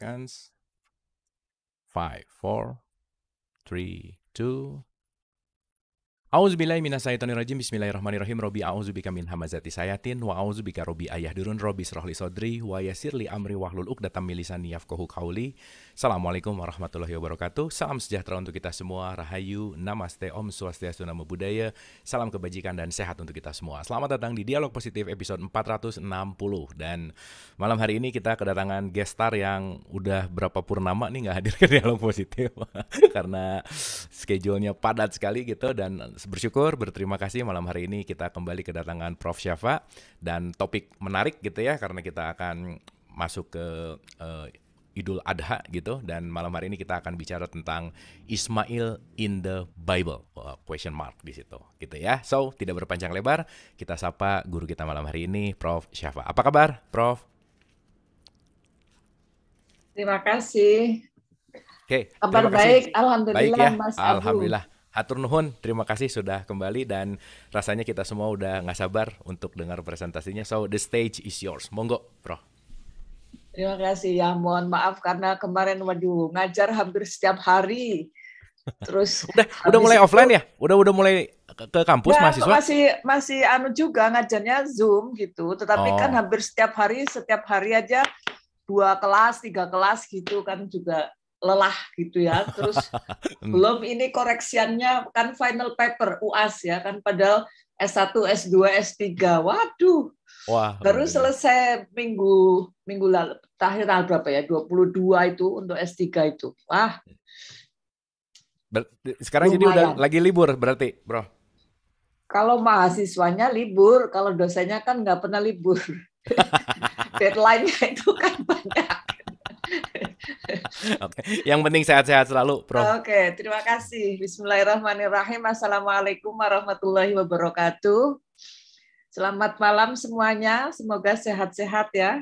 seconds. Five, four, three, two, Auzubillahi rajim Bismillahirrahmanirrahim. Robi auzubika min hamazati sayatin wa auzubika robi ayahdurun robi srohli sodri wa yasirli amri wahlul uk min lisani yafqahu qauli. Assalamualaikum warahmatullahi wabarakatuh. Salam sejahtera untuk kita semua. Rahayu, namaste, om swastiastu, namo buddhaya. Salam kebajikan dan sehat untuk kita semua. Selamat datang di Dialog Positif episode 460 dan malam hari ini kita kedatangan gestar yang udah berapa purnama nih nggak hadir ke Dialog Positif karena schedule-nya padat sekali gitu dan bersyukur, berterima kasih malam hari ini kita kembali kedatangan Prof. Syafa dan topik menarik gitu ya karena kita akan masuk ke uh, Idul Adha gitu dan malam hari ini kita akan bicara tentang Ismail in the Bible uh, question mark di situ gitu ya. So tidak berpanjang lebar kita sapa guru kita malam hari ini Prof. Syafa. Apa kabar, Prof? Terima kasih. Oke. Okay, kabar baik, alhamdulillah baik ya. Mas Alhamdulillah. Atur nuhun, terima kasih sudah kembali dan rasanya kita semua udah nggak sabar untuk dengar presentasinya. So the stage is yours. Monggo, Bro. Terima kasih ya. Mohon maaf karena kemarin waduh ngajar hampir setiap hari. Terus udah udah mulai itu, offline ya? Udah udah mulai ke, ke kampus ya, mahasiswa? Masih masih anu juga ngajarnya Zoom gitu. Tetapi kan oh. kan hampir setiap hari setiap hari aja dua kelas, tiga kelas gitu kan juga lelah gitu ya. Terus hmm. belum ini koreksiannya kan final paper UAS ya kan padahal S1, S2, S3. Waduh. Wah. Baru selesai minggu minggu lalu terakhir tanggal berapa ya? 22 itu untuk S3 itu. Wah. Ber sekarang Lumayan. jadi udah lagi libur berarti, Bro. Kalau mahasiswanya libur, kalau dosennya kan nggak pernah libur. Deadline-nya itu kan banyak. Oke, okay. yang penting sehat-sehat selalu, Prof. Oke, okay, terima kasih. Bismillahirrahmanirrahim. Assalamualaikum warahmatullahi wabarakatuh. Selamat malam semuanya. Semoga sehat-sehat ya.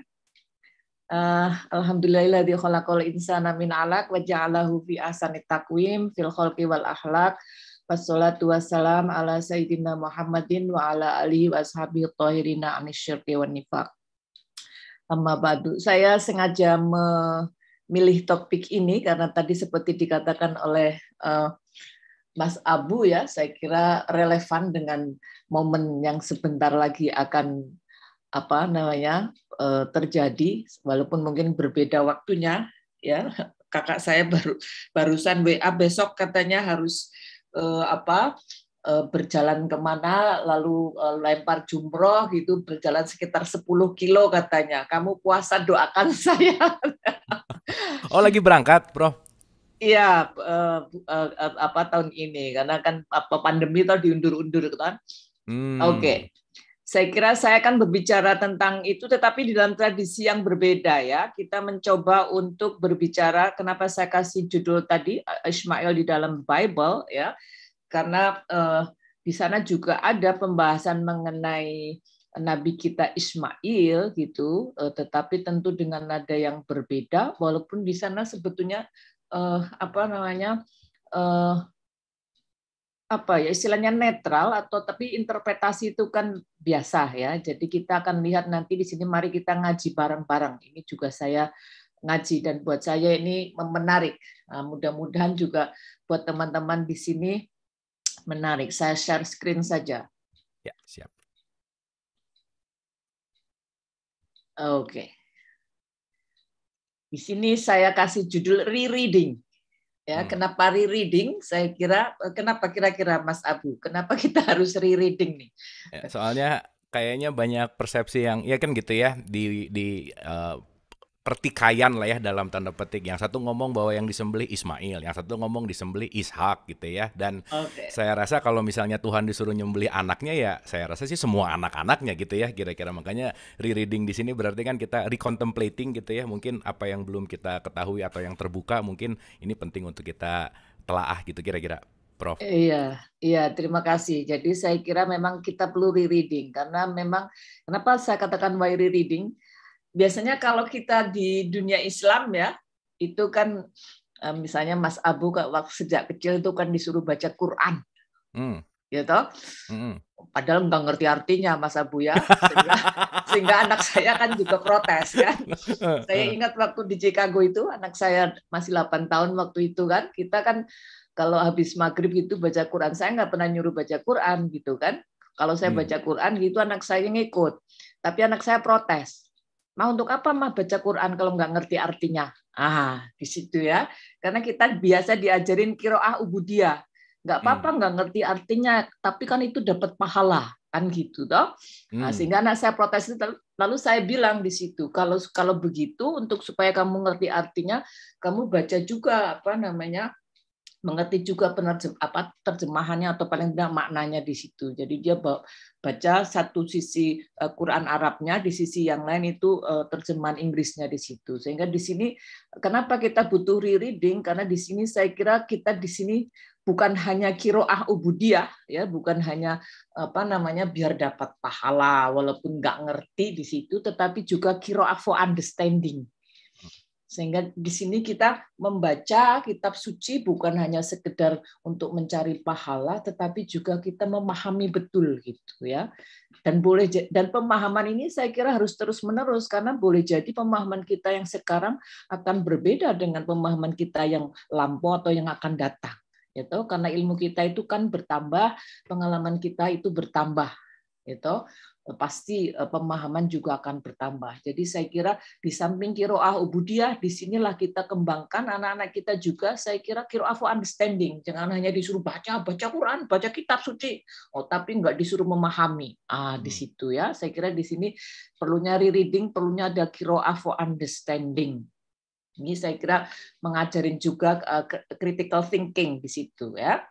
Uh, Alhamdulillahilladzi khalaqal insana min 'alaq wa ja'alahu fi ahsani taqwim fil khalqi wal akhlaq. Wassalatu wassalam ala sayyidina Muhammadin wa ala alihi washabihi ashabihi tahirina wan nifaq sama Saya sengaja memilih topik ini karena tadi seperti dikatakan oleh eh, Mas Abu ya, saya kira relevan dengan momen yang sebentar lagi akan apa namanya eh, terjadi, walaupun mungkin berbeda waktunya ya. Kakak saya baru barusan WA besok katanya harus eh, apa Eh, berjalan kemana lalu eh, lempar jumroh gitu berjalan sekitar 10 kilo katanya kamu puasa doakan saya oh lagi berangkat bro Iya, uh, uh, apa tahun ini karena kan apa pandemi tuh diundur-undur gitu kan. Hmm. Oke. Saya kira saya akan berbicara tentang itu tetapi di dalam tradisi yang berbeda ya. Kita mencoba untuk berbicara kenapa saya kasih judul tadi Ismail di dalam Bible ya karena eh, di sana juga ada pembahasan mengenai Nabi kita Ismail gitu, eh, tetapi tentu dengan nada yang berbeda. Walaupun di sana sebetulnya eh, apa namanya eh, apa ya istilahnya netral atau tapi interpretasi itu kan biasa ya. Jadi kita akan lihat nanti di sini mari kita ngaji bareng-bareng. Ini juga saya ngaji dan buat saya ini menarik. Nah, mudah-mudahan juga buat teman-teman di sini menarik. Saya share screen saja. Ya, siap. Oke. Okay. Di sini saya kasih judul re-reading. Ya, hmm. kenapa re-reading? Saya kira eh, kenapa kira-kira Mas Abu? Kenapa kita harus re-reading nih? Ya, soalnya kayaknya banyak persepsi yang ya kan gitu ya di di uh, pertikaian lah ya dalam tanda petik. Yang satu ngomong bahwa yang disembelih Ismail, yang satu ngomong disembelih Ishak gitu ya. Dan okay. saya rasa kalau misalnya Tuhan disuruh nyembelih anaknya ya saya rasa sih semua anak-anaknya gitu ya kira-kira. Makanya re-reading di sini berarti kan kita recontemplating gitu ya. Mungkin apa yang belum kita ketahui atau yang terbuka mungkin ini penting untuk kita telaah gitu kira-kira. Prof. Iya, iya, terima kasih. Jadi saya kira memang kita perlu re-reading karena memang kenapa saya katakan why re-reading? biasanya kalau kita di dunia Islam ya itu kan eh, misalnya Mas Abu waktu sejak kecil itu kan disuruh baca Quran hmm. gitu hmm. padahal nggak ngerti artinya Mas Abu ya sehingga, sehingga anak saya kan juga protes kan saya ingat waktu di Chicago itu anak saya masih 8 tahun waktu itu kan kita kan kalau habis maghrib itu baca Quran saya nggak pernah nyuruh baca Quran gitu kan kalau saya hmm. baca Quran gitu anak saya ngikut tapi anak saya protes Mah untuk apa mah baca Quran kalau nggak ngerti artinya? Ah, di situ ya. Karena kita biasa diajarin kiroah ubudiyah. Nggak hmm. apa-apa hmm. ngerti artinya, tapi kan itu dapat pahala kan gitu toh. Nah, hmm. Nah, sehingga anak saya protes itu lalu saya bilang di situ kalau kalau begitu untuk supaya kamu ngerti artinya kamu baca juga apa namanya mengerti juga penerjem, apa terjemahannya atau paling tidak maknanya di situ. Jadi dia baca satu sisi eh, Quran Arabnya, di sisi yang lain itu eh, terjemahan Inggrisnya di situ. Sehingga di sini kenapa kita butuh re-reading karena di sini saya kira kita di sini bukan hanya kiroah ubudiyah ya bukan hanya apa namanya biar dapat pahala walaupun nggak ngerti di situ tetapi juga kiroah for understanding sehingga di sini kita membaca kitab suci bukan hanya sekedar untuk mencari pahala, tetapi juga kita memahami betul gitu ya. Dan boleh dan pemahaman ini saya kira harus terus menerus karena boleh jadi pemahaman kita yang sekarang akan berbeda dengan pemahaman kita yang lampau atau yang akan datang. Gitu. Karena ilmu kita itu kan bertambah, pengalaman kita itu bertambah. Gitu. Eh, pasti eh, pemahaman juga akan bertambah. Jadi saya kira di samping kiroah di sinilah kita kembangkan anak-anak kita juga, saya kira kiroah for understanding. Jangan hanya disuruh baca, baca Quran, baca kitab suci, oh tapi nggak disuruh memahami. Ah, di hmm. situ ya, saya kira di sini perlunya re-reading, perlunya ada kiroah for understanding. Ini saya kira mengajarin juga eh, critical thinking di situ ya.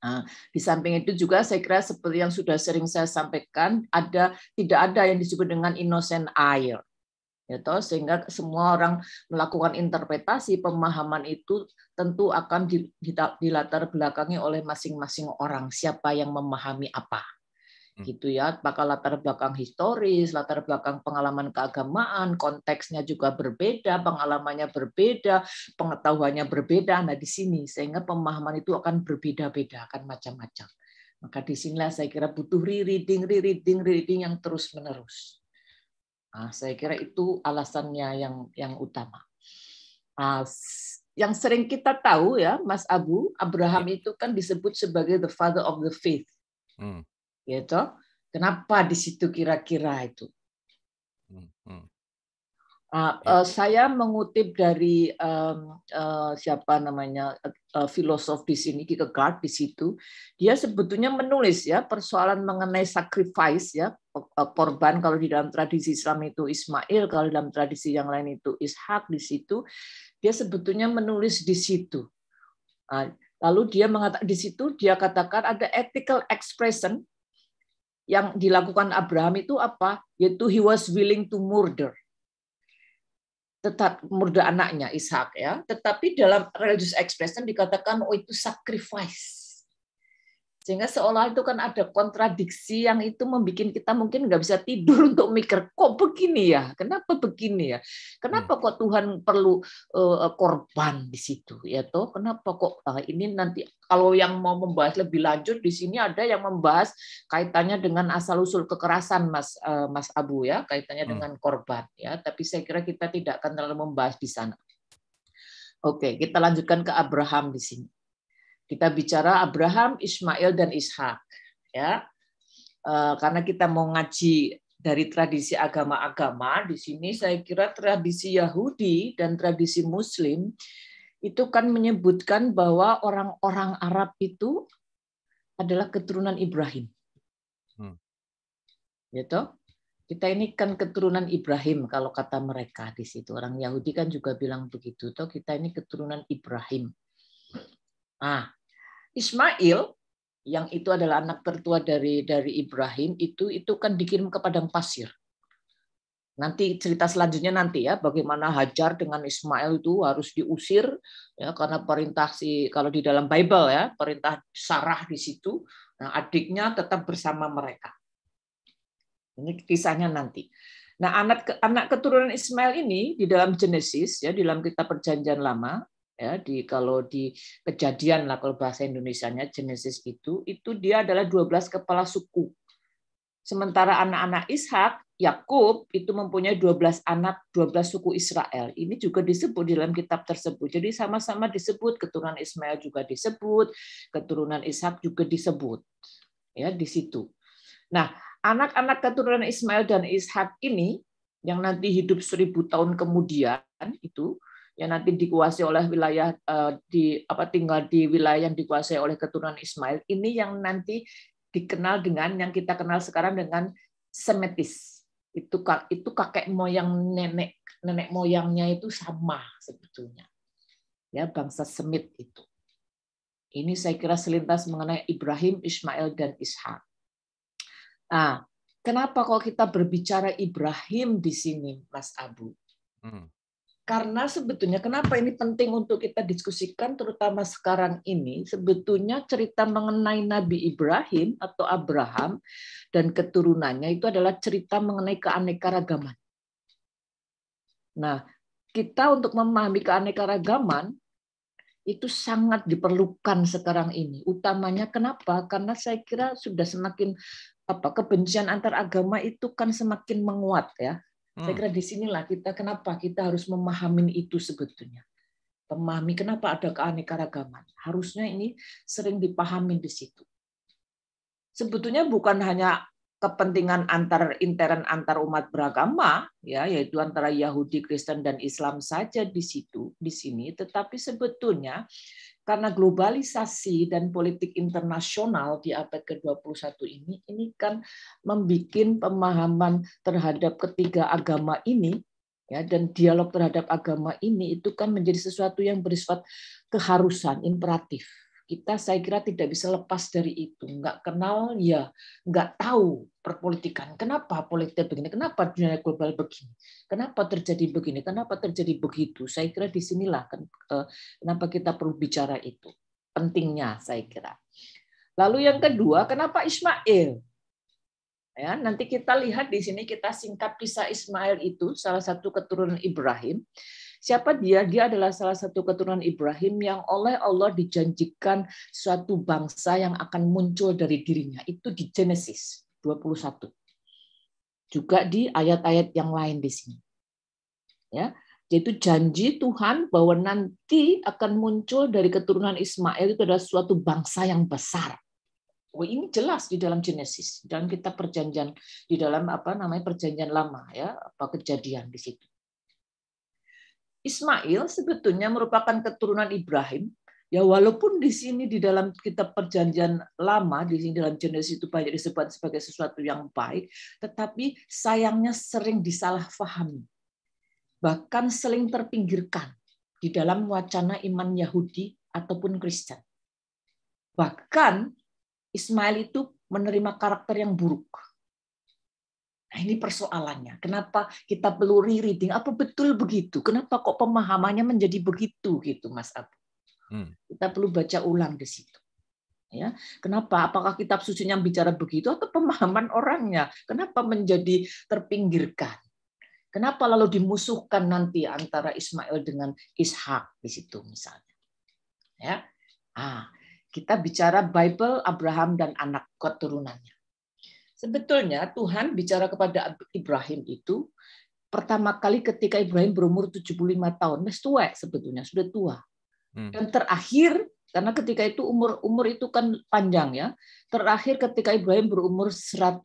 Nah, di samping itu juga saya kira seperti yang sudah sering saya sampaikan, ada tidak ada yang disebut dengan innocent air. Ya sehingga semua orang melakukan interpretasi pemahaman itu tentu akan dilatar belakangi oleh masing-masing orang siapa yang memahami apa Hmm. gitu ya bakal latar belakang historis latar belakang pengalaman keagamaan konteksnya juga berbeda pengalamannya berbeda pengetahuannya berbeda nah di sini sehingga pemahaman itu akan berbeda-beda akan macam-macam maka di sinilah saya kira butuh re-reading re-reading re-reading yang terus menerus nah, saya kira itu alasannya yang yang utama nah, yang sering kita tahu ya Mas Abu Abraham ya. itu kan disebut sebagai the father of the faith Hmm gitu kenapa di situ kira-kira itu hmm. uh, saya mengutip dari um, uh, siapa namanya uh, filosof di sini Kierkegaard di situ dia sebetulnya menulis ya persoalan mengenai sacrifice ya korban kalau di dalam tradisi Islam itu Ismail kalau dalam tradisi yang lain itu Ishak di situ dia sebetulnya menulis di situ ah, Lalu dia mengatakan di situ dia katakan ada ethical expression yang dilakukan Abraham itu apa? Yaitu he was willing to murder. Tetap murder anaknya Ishak ya. Tetapi dalam religious expression dikatakan oh itu sacrifice sehingga seolah itu kan ada kontradiksi yang itu membuat kita mungkin nggak bisa tidur untuk mikir kok begini ya kenapa begini ya kenapa hmm. kok Tuhan perlu uh, korban di situ ya toh kenapa kok uh, ini nanti kalau yang mau membahas lebih lanjut di sini ada yang membahas kaitannya dengan asal usul kekerasan Mas uh, Mas Abu ya kaitannya hmm. dengan korban ya tapi saya kira kita tidak akan terlalu membahas di sana oke kita lanjutkan ke Abraham di sini kita bicara Abraham, Ismail, dan Ishak. Ya, eh, karena kita mau ngaji dari tradisi agama-agama di sini, saya kira tradisi Yahudi dan tradisi Muslim itu kan menyebutkan bahwa orang-orang Arab itu adalah keturunan Ibrahim. Hmm. Gitu? Kita ini kan keturunan Ibrahim kalau kata mereka di situ. Orang Yahudi kan juga bilang begitu. Toh kita ini keturunan Ibrahim. Ah, Ismail yang itu adalah anak tertua dari dari Ibrahim itu itu kan dikirim ke padang pasir. Nanti cerita selanjutnya nanti ya bagaimana Hajar dengan Ismail itu harus diusir ya karena perintah si kalau di dalam Bible ya perintah Sarah di situ nah adiknya tetap bersama mereka. Ini kisahnya nanti. Nah, anak anak keturunan Ismail ini di dalam Genesis ya di dalam kitab Perjanjian Lama ya di kalau di kejadian lah kalau bahasa Indonesianya Genesis itu itu dia adalah 12 kepala suku. Sementara anak-anak Ishak, Yakub itu mempunyai 12 anak, 12 suku Israel. Ini juga disebut di dalam kitab tersebut. Jadi sama-sama disebut keturunan Ismail juga disebut, keturunan Ishak juga disebut. Ya, di situ. Nah, anak-anak keturunan Ismail dan Ishak ini yang nanti hidup seribu tahun kemudian itu ya nanti dikuasai oleh wilayah eh, di apa tinggal di wilayah yang dikuasai oleh keturunan Ismail ini yang nanti dikenal dengan yang kita kenal sekarang dengan Semitis itu itu kakek moyang nenek nenek moyangnya itu sama sebetulnya ya bangsa Semit itu ini saya kira selintas mengenai Ibrahim Ismail dan Ishak nah kenapa kalau kita berbicara Ibrahim di sini Mas Abu hmm karena sebetulnya kenapa ini penting untuk kita diskusikan terutama sekarang ini, sebetulnya cerita mengenai Nabi Ibrahim atau Abraham dan keturunannya itu adalah cerita mengenai keanekaragaman. Nah, kita untuk memahami keanekaragaman itu sangat diperlukan sekarang ini. Utamanya kenapa? Karena saya kira sudah semakin apa kebencian antar agama itu kan semakin menguat ya saya kira di sinilah kita kenapa kita harus memahami itu sebetulnya. Memahami kenapa ada keanekaragaman. Harusnya ini sering dipahami di situ. Sebetulnya bukan hanya kepentingan antar intern antar umat beragama ya yaitu antara Yahudi, Kristen dan Islam saja di situ di sini tetapi sebetulnya karena globalisasi dan politik internasional di abad ke-21 ini ini kan membuat pemahaman terhadap ketiga agama ini ya dan dialog terhadap agama ini itu kan menjadi sesuatu yang bersifat keharusan imperatif kita saya kira tidak bisa lepas dari itu. Nggak kenal ya nggak tahu perpolitikan. Kenapa politik begini? Kenapa dunia global begini? Kenapa terjadi begini? Kenapa terjadi begitu? Saya kira disinilah eh, kenapa kita perlu bicara itu. Pentingnya saya kira. Lalu yang kedua, kenapa Ismail? Ya, nanti kita lihat di sini kita singkat kisah Ismail itu salah satu keturunan Ibrahim. Siapa dia? Dia adalah salah satu keturunan Ibrahim yang oleh Allah dijanjikan suatu bangsa yang akan muncul dari dirinya. Itu di Genesis 21. Juga di ayat-ayat yang lain di sini. Ya, yaitu janji Tuhan bahwa nanti akan muncul dari keturunan Ismail itu adalah suatu bangsa yang besar. Oh, ini jelas di dalam Genesis, dan kita perjanjian, di dalam apa namanya perjanjian lama ya, apa kejadian di situ. Ismail sebetulnya merupakan keturunan Ibrahim. Ya walaupun di sini di dalam kitab perjanjian lama di sini dalam Genesis itu banyak disebut sebagai sesuatu yang baik, tetapi sayangnya sering disalahfahami. Bahkan sering terpinggirkan di dalam wacana iman Yahudi ataupun Kristen. Bahkan Ismail itu menerima karakter yang buruk Nah ini persoalannya. Kenapa kita perlu re-reading? Apa betul begitu? Kenapa kok pemahamannya menjadi begitu gitu, Mas Abu? Hmm. Kita perlu baca ulang di situ. Ya, kenapa? Apakah kitab suci yang bicara begitu atau pemahaman orangnya? Kenapa menjadi terpinggirkan? Kenapa lalu dimusuhkan nanti antara Ismail dengan Ishak di situ misalnya? Ya, ah, kita bicara Bible Abraham dan anak keturunannya. Sebetulnya Tuhan bicara kepada Ibrahim itu pertama kali ketika Ibrahim berumur 75 tahun, mas tua sebetulnya, sudah tua. Hmm. Dan terakhir karena ketika itu umur umur itu kan panjang ya. Terakhir ketika Ibrahim berumur 115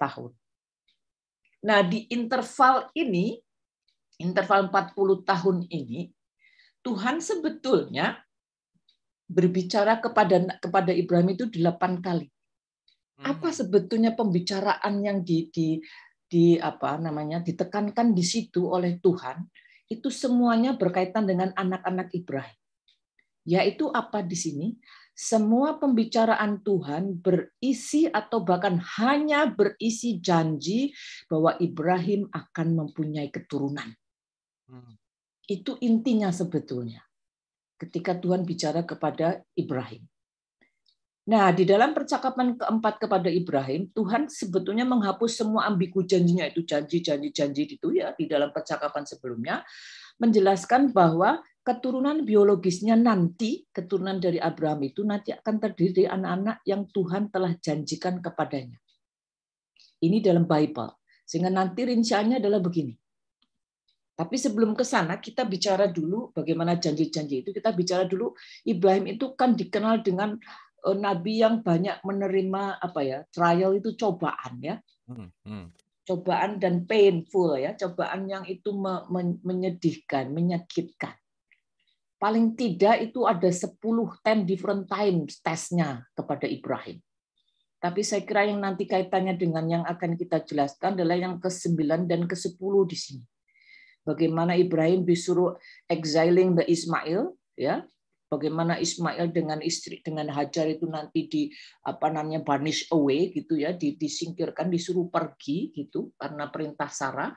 tahun. Nah, di interval ini interval 40 tahun ini Tuhan sebetulnya berbicara kepada kepada Ibrahim itu 8 kali. Hmm. apa sebetulnya pembicaraan yang di, di di apa namanya ditekankan di situ oleh Tuhan itu semuanya berkaitan dengan anak-anak Ibrahim. Yaitu apa di sini? Semua pembicaraan Tuhan berisi atau bahkan hanya berisi janji bahwa Ibrahim akan mempunyai keturunan. Hmm. Itu intinya sebetulnya. Ketika Tuhan bicara kepada Ibrahim. Nah, di dalam percakapan keempat kepada Ibrahim, Tuhan sebetulnya menghapus semua ambigu janjinya itu janji-janji-janji itu ya di dalam percakapan sebelumnya menjelaskan bahwa keturunan biologisnya nanti keturunan dari Abraham itu nanti akan terdiri dari anak-anak yang Tuhan telah janjikan kepadanya. Ini dalam Bible. Sehingga nanti rinciannya adalah begini. Tapi sebelum ke sana kita bicara dulu bagaimana janji-janji itu. Kita bicara dulu Ibrahim itu kan dikenal dengan Eh, nabi yang banyak menerima apa ya trial itu cobaan ya hmm, hmm. cobaan dan painful ya cobaan yang itu menyedihkan menyakitkan paling tidak itu ada 10 ten different times tesnya kepada Ibrahim tapi saya kira yang nanti kaitannya dengan yang akan kita jelaskan adalah yang ke-9 dan ke-10 di sini. Bagaimana Ibrahim disuruh exiling the Ismail, ya, bagaimana Ismail dengan istri dengan Hajar itu nanti di apa namanya banish away gitu ya disingkirkan disuruh pergi gitu karena perintah Sarah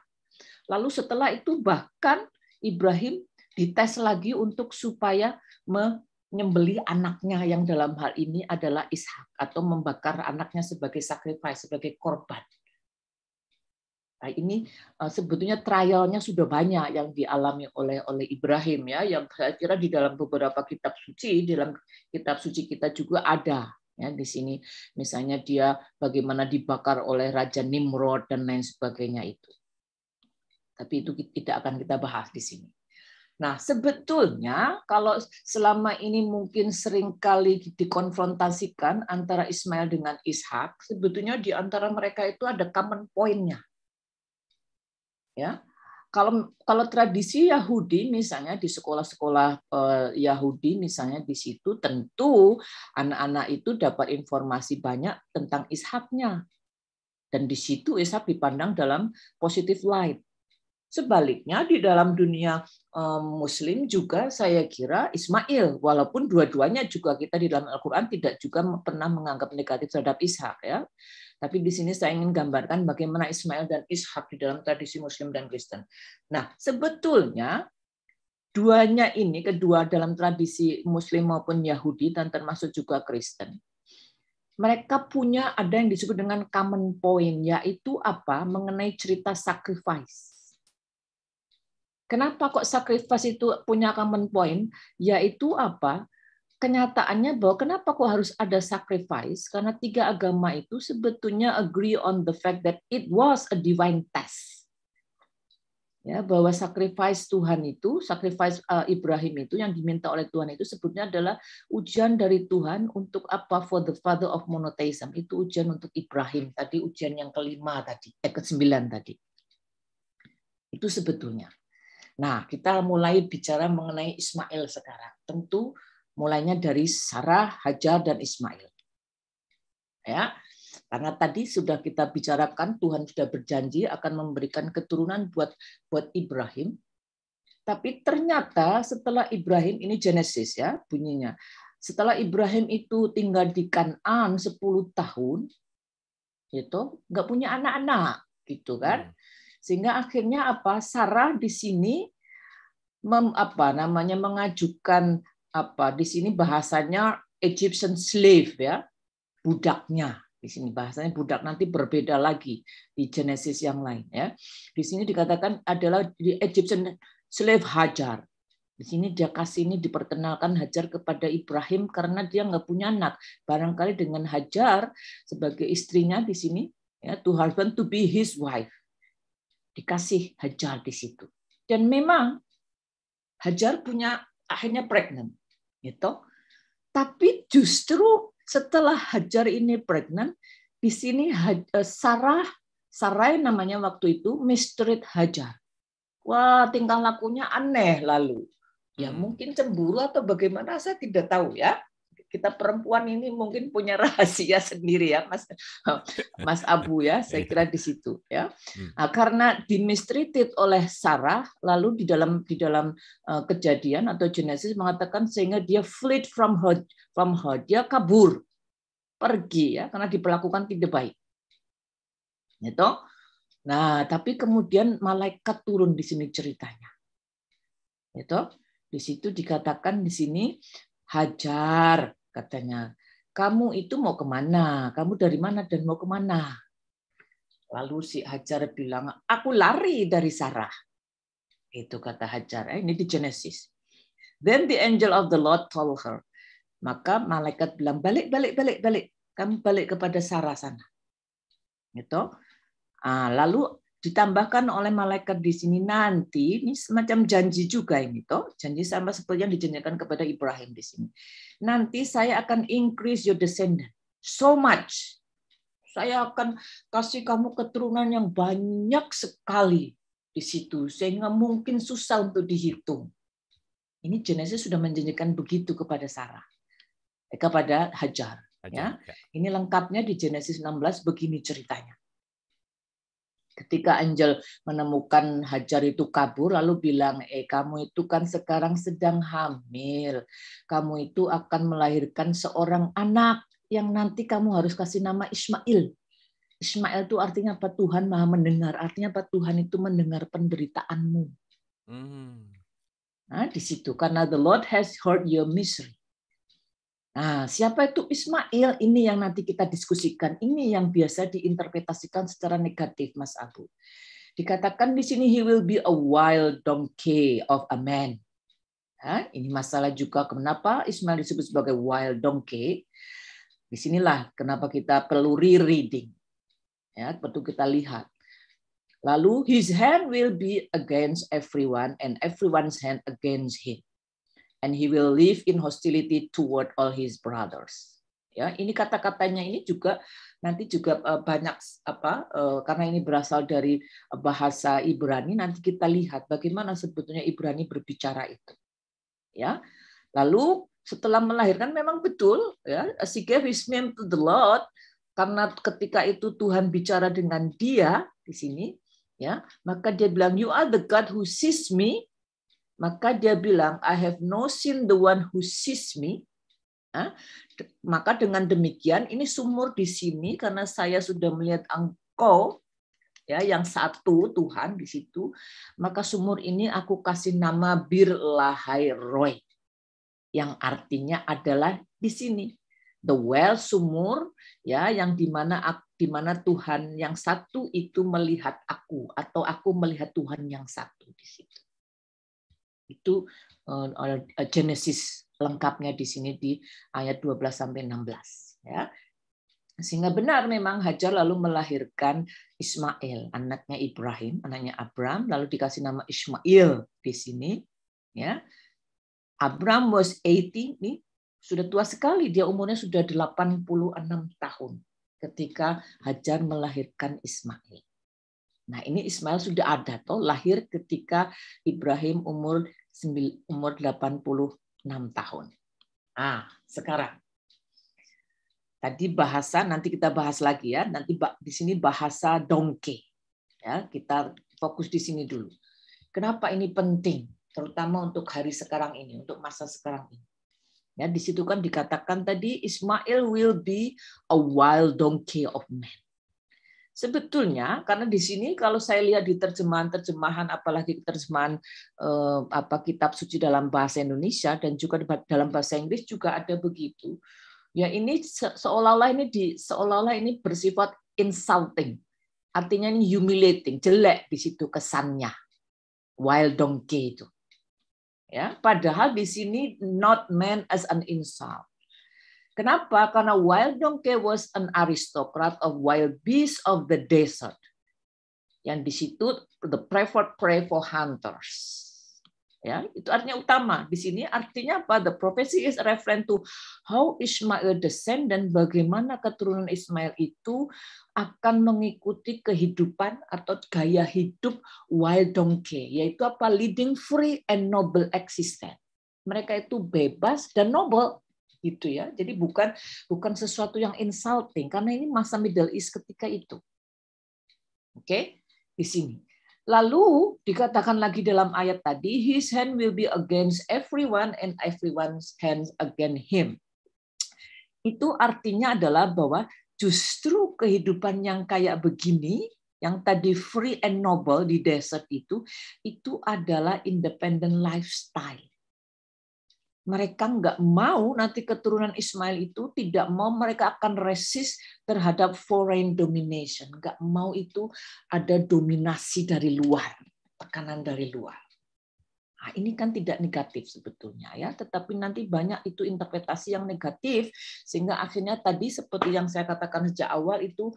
lalu setelah itu bahkan Ibrahim dites lagi untuk supaya menyembeli anaknya yang dalam hal ini adalah Ishak atau membakar anaknya sebagai sacrifice sebagai korban Nah, ini eh, sebetulnya trialnya sudah banyak yang dialami oleh oleh Ibrahim ya, yang saya kira di dalam beberapa kitab suci, dalam kitab suci kita juga ada ya di sini misalnya dia bagaimana dibakar oleh raja Nimrod dan lain sebagainya itu. Tapi itu tidak akan kita bahas di sini. Nah, sebetulnya kalau selama ini mungkin seringkali dikonfrontasikan antara Ismail dengan Ishak, sebetulnya di antara mereka itu ada common point-nya ya kalau kalau tradisi Yahudi misalnya di sekolah-sekolah eh, Yahudi misalnya di situ tentu anak-anak itu dapat informasi banyak tentang ishaknya dan di situ ishak dipandang dalam positive light. Sebaliknya di dalam dunia eh, Muslim juga saya kira Ismail walaupun dua-duanya juga kita di dalam Al-Quran tidak juga pernah menganggap negatif terhadap Ishak ya tapi di sini saya ingin gambarkan bagaimana Ismail dan Ishak di dalam tradisi Muslim dan Kristen. Nah, sebetulnya duanya ini, kedua dalam tradisi Muslim maupun Yahudi dan termasuk juga Kristen, mereka punya ada yang disebut dengan common point, yaitu apa? Mengenai cerita sacrifice. Kenapa kok sacrifice itu punya common point? Yaitu apa? kenyataannya bahwa kenapa kok harus ada sacrifice? Karena tiga agama itu sebetulnya agree on the fact that it was a divine test. Ya, bahwa sacrifice Tuhan itu, sacrifice uh, Ibrahim itu yang diminta oleh Tuhan itu sebetulnya adalah ujian dari Tuhan untuk apa for the father of monotheism. Itu ujian untuk Ibrahim tadi, ujian yang kelima tadi, eh, sembilan tadi. Itu sebetulnya. Nah, kita mulai bicara mengenai Ismail sekarang. Tentu mulainya dari Sarah, Hajar, dan Ismail. Ya, karena tadi sudah kita bicarakan Tuhan sudah berjanji akan memberikan keturunan buat buat Ibrahim. Tapi ternyata setelah Ibrahim ini Genesis ya bunyinya. Setelah Ibrahim itu tinggal di Kanan 10 tahun itu nggak punya anak-anak gitu kan. Hmm. Sehingga akhirnya apa? Sarah di sini mem, apa namanya mengajukan apa di sini bahasanya Egyptian slave ya budaknya di sini bahasanya budak nanti berbeda lagi di Genesis yang lain ya di sini dikatakan adalah di Egyptian slave Hajar di sini dia kasih ini diperkenalkan Hajar kepada Ibrahim karena dia nggak punya anak barangkali dengan Hajar sebagai istrinya di sini ya to husband to be his wife dikasih Hajar di situ dan memang Hajar punya akhirnya pregnant gitu. Tapi justru setelah Hajar ini pregnant, di sini eh, Sarah Sarai namanya waktu itu mistreat Hajar. Wah, tingkah lakunya aneh lalu. Ya hmm. mungkin cemburu atau bagaimana saya tidak tahu ya kita perempuan ini mungkin punya rahasia sendiri ya Mas Mas Abu ya saya iya. kira di situ ya hmm. nah, karena dimistreated oleh Sarah lalu di dalam di dalam eh, kejadian atau Genesis mengatakan sehingga dia fled from her from her dia kabur pergi ya karena diperlakukan tidak baik itu nah tapi kemudian malaikat turun di sini ceritanya itu di situ dikatakan di sini Hajar katanya, kamu itu mau kemana? Kamu dari mana dan mau kemana? Lalu si Hajar bilang, aku lari dari Sarah. Itu kata Hajar. Eh, ini di Genesis. Then the angel of the Lord told her. Maka malaikat bilang, balik, balik, balik, balik. Kamu balik kepada Sarah sana. Gitu. Ah, lalu ditambahkan oleh malaikat di sini nanti ini semacam janji juga ini toh janji sama seperti yang dijanjikan kepada Ibrahim di sini nanti saya akan increase your descendant so much saya akan kasih kamu keturunan yang banyak sekali di situ sehingga mungkin susah untuk dihitung ini Genesis sudah menjanjikan begitu kepada Sarah eh, kepada Hajar, Hajar ya. ya ini lengkapnya di Genesis 16 begini ceritanya Ketika Angel menemukan Hajar itu kabur, lalu bilang, eh kamu itu kan sekarang sedang hamil. Kamu itu akan melahirkan seorang anak yang nanti kamu harus kasih nama Ismail. Ismail itu artinya apa? Tuhan maha mendengar. Artinya apa? Tuhan itu mendengar penderitaanmu. Hmm. Nah, di situ karena the Lord has heard your misery. Nah, siapa itu Ismail? Ini yang nanti kita diskusikan. Ini yang biasa diinterpretasikan secara negatif, Mas Abu. Dikatakan di sini he will be a wild donkey of a man. Nah, ini masalah juga kenapa Ismail disebut sebagai wild donkey. Disinilah kenapa kita perlu re-reading. Ya, perlu kita lihat. Lalu his hand will be against everyone and everyone's hand against him and he will live in hostility toward all his brothers. Ya, ini kata-katanya ini juga nanti juga eh, banyak apa eh, karena ini berasal dari eh, bahasa Ibrani nanti kita lihat bagaimana sebetulnya Ibrani berbicara itu. Ya. Lalu setelah melahirkan memang betul ya she gave his name to the Lord karena ketika itu Tuhan bicara dengan dia di sini ya maka dia bilang you are the God who sees me maka dia bilang, I have no seen the one who sees me. Ah, maka dengan demikian, ini sumur di sini karena saya sudah melihat engkau ya yang satu Tuhan di situ maka sumur ini aku kasih nama Bir Lahai Roy, yang artinya adalah di sini the well sumur ya yang dimana dimana Tuhan yang satu itu melihat aku atau aku melihat Tuhan yang satu di situ itu eh, eh, Genesis lengkapnya di sini di ayat 12 sampai 16 ya. Sehingga benar memang Hajar lalu melahirkan Ismail, anaknya Ibrahim, anaknya Abram, lalu dikasih nama Ismail di sini ya. Abram was 80 nih, sudah tua sekali, dia umurnya sudah 86 tahun ketika Hajar melahirkan Ismail. Nah, ini Ismail sudah ada toh lahir ketika Ibrahim umur umur 86 tahun. Ah, sekarang tadi bahasa nanti kita bahas lagi ya nanti di sini bahasa dongke ya kita fokus di sini dulu kenapa ini penting terutama untuk hari sekarang ini untuk masa sekarang ini ya di situ kan dikatakan tadi Ismail will be a wild donkey of men Sebetulnya karena di sini kalau saya lihat di terjemahan-terjemahan apalagi terjemahan eh, apa kitab suci dalam bahasa Indonesia dan juga dalam bahasa Inggris juga ada begitu. Ya ini seolah-olah ini di seolah-olah ini bersifat insulting. Artinya ini humiliating, jelek di situ kesannya. Wild donkey itu. Ya, padahal di sini not meant as an insult. Kenapa? Karena wild donkey was an aristocrat of wild beasts of the desert. Yang di situ the preferred prey for hunters. Ya, itu artinya utama. Di sini artinya apa? The prophecy is referring to how Ismail descend dan bagaimana keturunan Ismail itu akan mengikuti kehidupan atau gaya hidup wild donkey, yaitu apa? Leading free and noble existence. Mereka itu bebas dan noble gitu ya. Jadi bukan bukan sesuatu yang insulting karena ini masa Middle East ketika itu. Oke, okay? di sini. Lalu dikatakan lagi dalam ayat tadi, his hand will be against everyone and everyone's hands against him. Itu artinya adalah bahwa justru kehidupan yang kayak begini, yang tadi free and noble di desert itu, itu adalah independent lifestyle mereka nggak mau nanti keturunan Ismail itu tidak mau mereka akan resis terhadap foreign domination nggak mau itu ada dominasi dari luar tekanan dari luar Nah, ini kan tidak negatif sebetulnya ya, tetapi nanti banyak itu interpretasi yang negatif sehingga akhirnya tadi seperti yang saya katakan sejak awal itu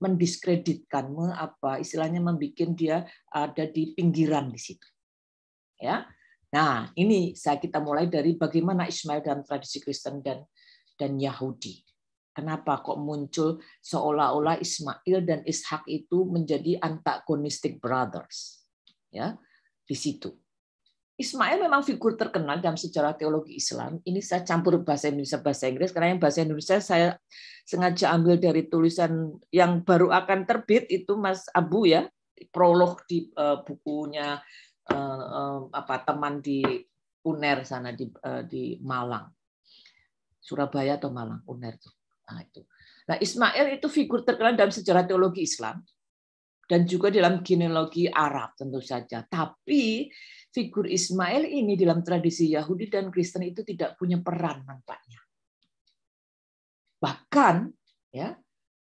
mendiskreditkan, me, apa istilahnya membuat dia ada di pinggiran di situ. Ya. Nah, ini saya kita mulai dari bagaimana Ismail dan tradisi Kristen dan dan Yahudi. Kenapa kok muncul seolah-olah Ismail dan Ishak itu menjadi antagonistic brothers? Ya, di situ. Ismail memang figur terkenal dalam sejarah teologi Islam. Ini saya campur bahasa Indonesia bahasa Inggris karena yang bahasa Indonesia saya sengaja ambil dari tulisan yang baru akan terbit itu Mas Abu ya, prolog di eh, bukunya uh, apa teman di UNER sana di uh, di Malang. Surabaya atau Malang, UNER itu Nah, itu. Nah, Ismail itu figur terkenal dalam sejarah teologi Islam dan juga dalam genealogi Arab tentu saja. Tapi figur Ismail ini dalam tradisi Yahudi dan Kristen itu tidak punya peran nampaknya. Bahkan ya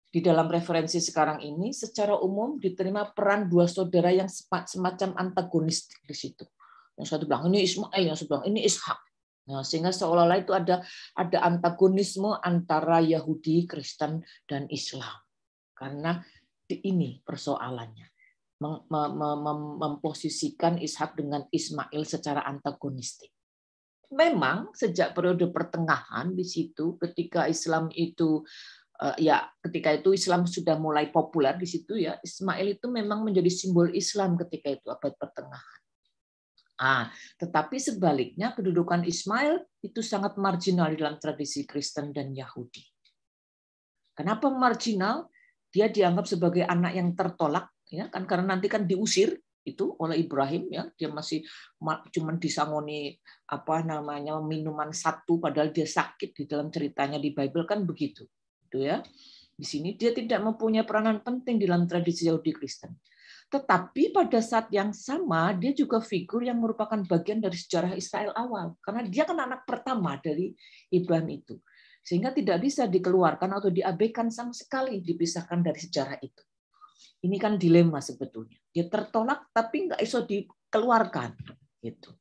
di dalam referensi sekarang ini secara umum diterima peran dua saudara yang semacam antagonis di situ. Yang satu bilang ini Ismail, yang satu bilang ini Ishak. Nah, sehingga seolah-olah itu ada ada antagonisme antara Yahudi, Kristen, dan Islam. Karena ini persoalannya. memposisikan Ishak dengan Ismail secara antagonistik memang sejak periode pertengahan di situ ketika Islam itu Eh, ya ketika itu Islam sudah mulai populer di situ ya Ismail itu memang menjadi simbol Islam ketika itu abad pertengahan. Ah, tetapi sebaliknya kedudukan Ismail itu sangat marginal dalam tradisi Kristen dan Yahudi. Kenapa marginal? Dia dianggap sebagai anak yang tertolak, ya kan karena nanti kan diusir itu oleh Ibrahim ya dia masih cuman disangoni apa namanya minuman satu padahal dia sakit di dalam ceritanya di Bible kan begitu gitu ya. Di sini dia tidak mempunyai peranan penting dalam tradisi Yahudi Kristen. Tetapi pada saat yang sama dia juga figur yang merupakan bagian dari sejarah Israel awal karena dia kan anak pertama dari Ibrahim itu. Sehingga tidak bisa dikeluarkan atau diabaikan sama sekali dipisahkan dari sejarah itu. Ini kan dilema sebetulnya. Dia tertolak tapi nggak iso dikeluarkan gitu.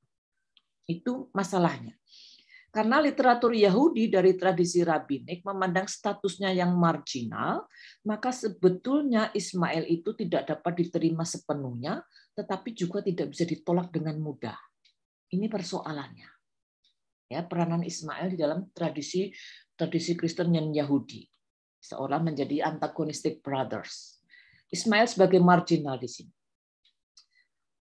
Itu masalahnya. Karena literatur Yahudi dari tradisi rabbinik memandang statusnya yang marginal, maka sebetulnya Ismail itu tidak dapat diterima sepenuhnya, tetapi juga tidak bisa ditolak dengan mudah. Ini persoalannya. Ya, peranan Ismail di dalam tradisi tradisi Kristen dan Yahudi seolah menjadi antagonistic brothers. Ismail sebagai marginal di sini.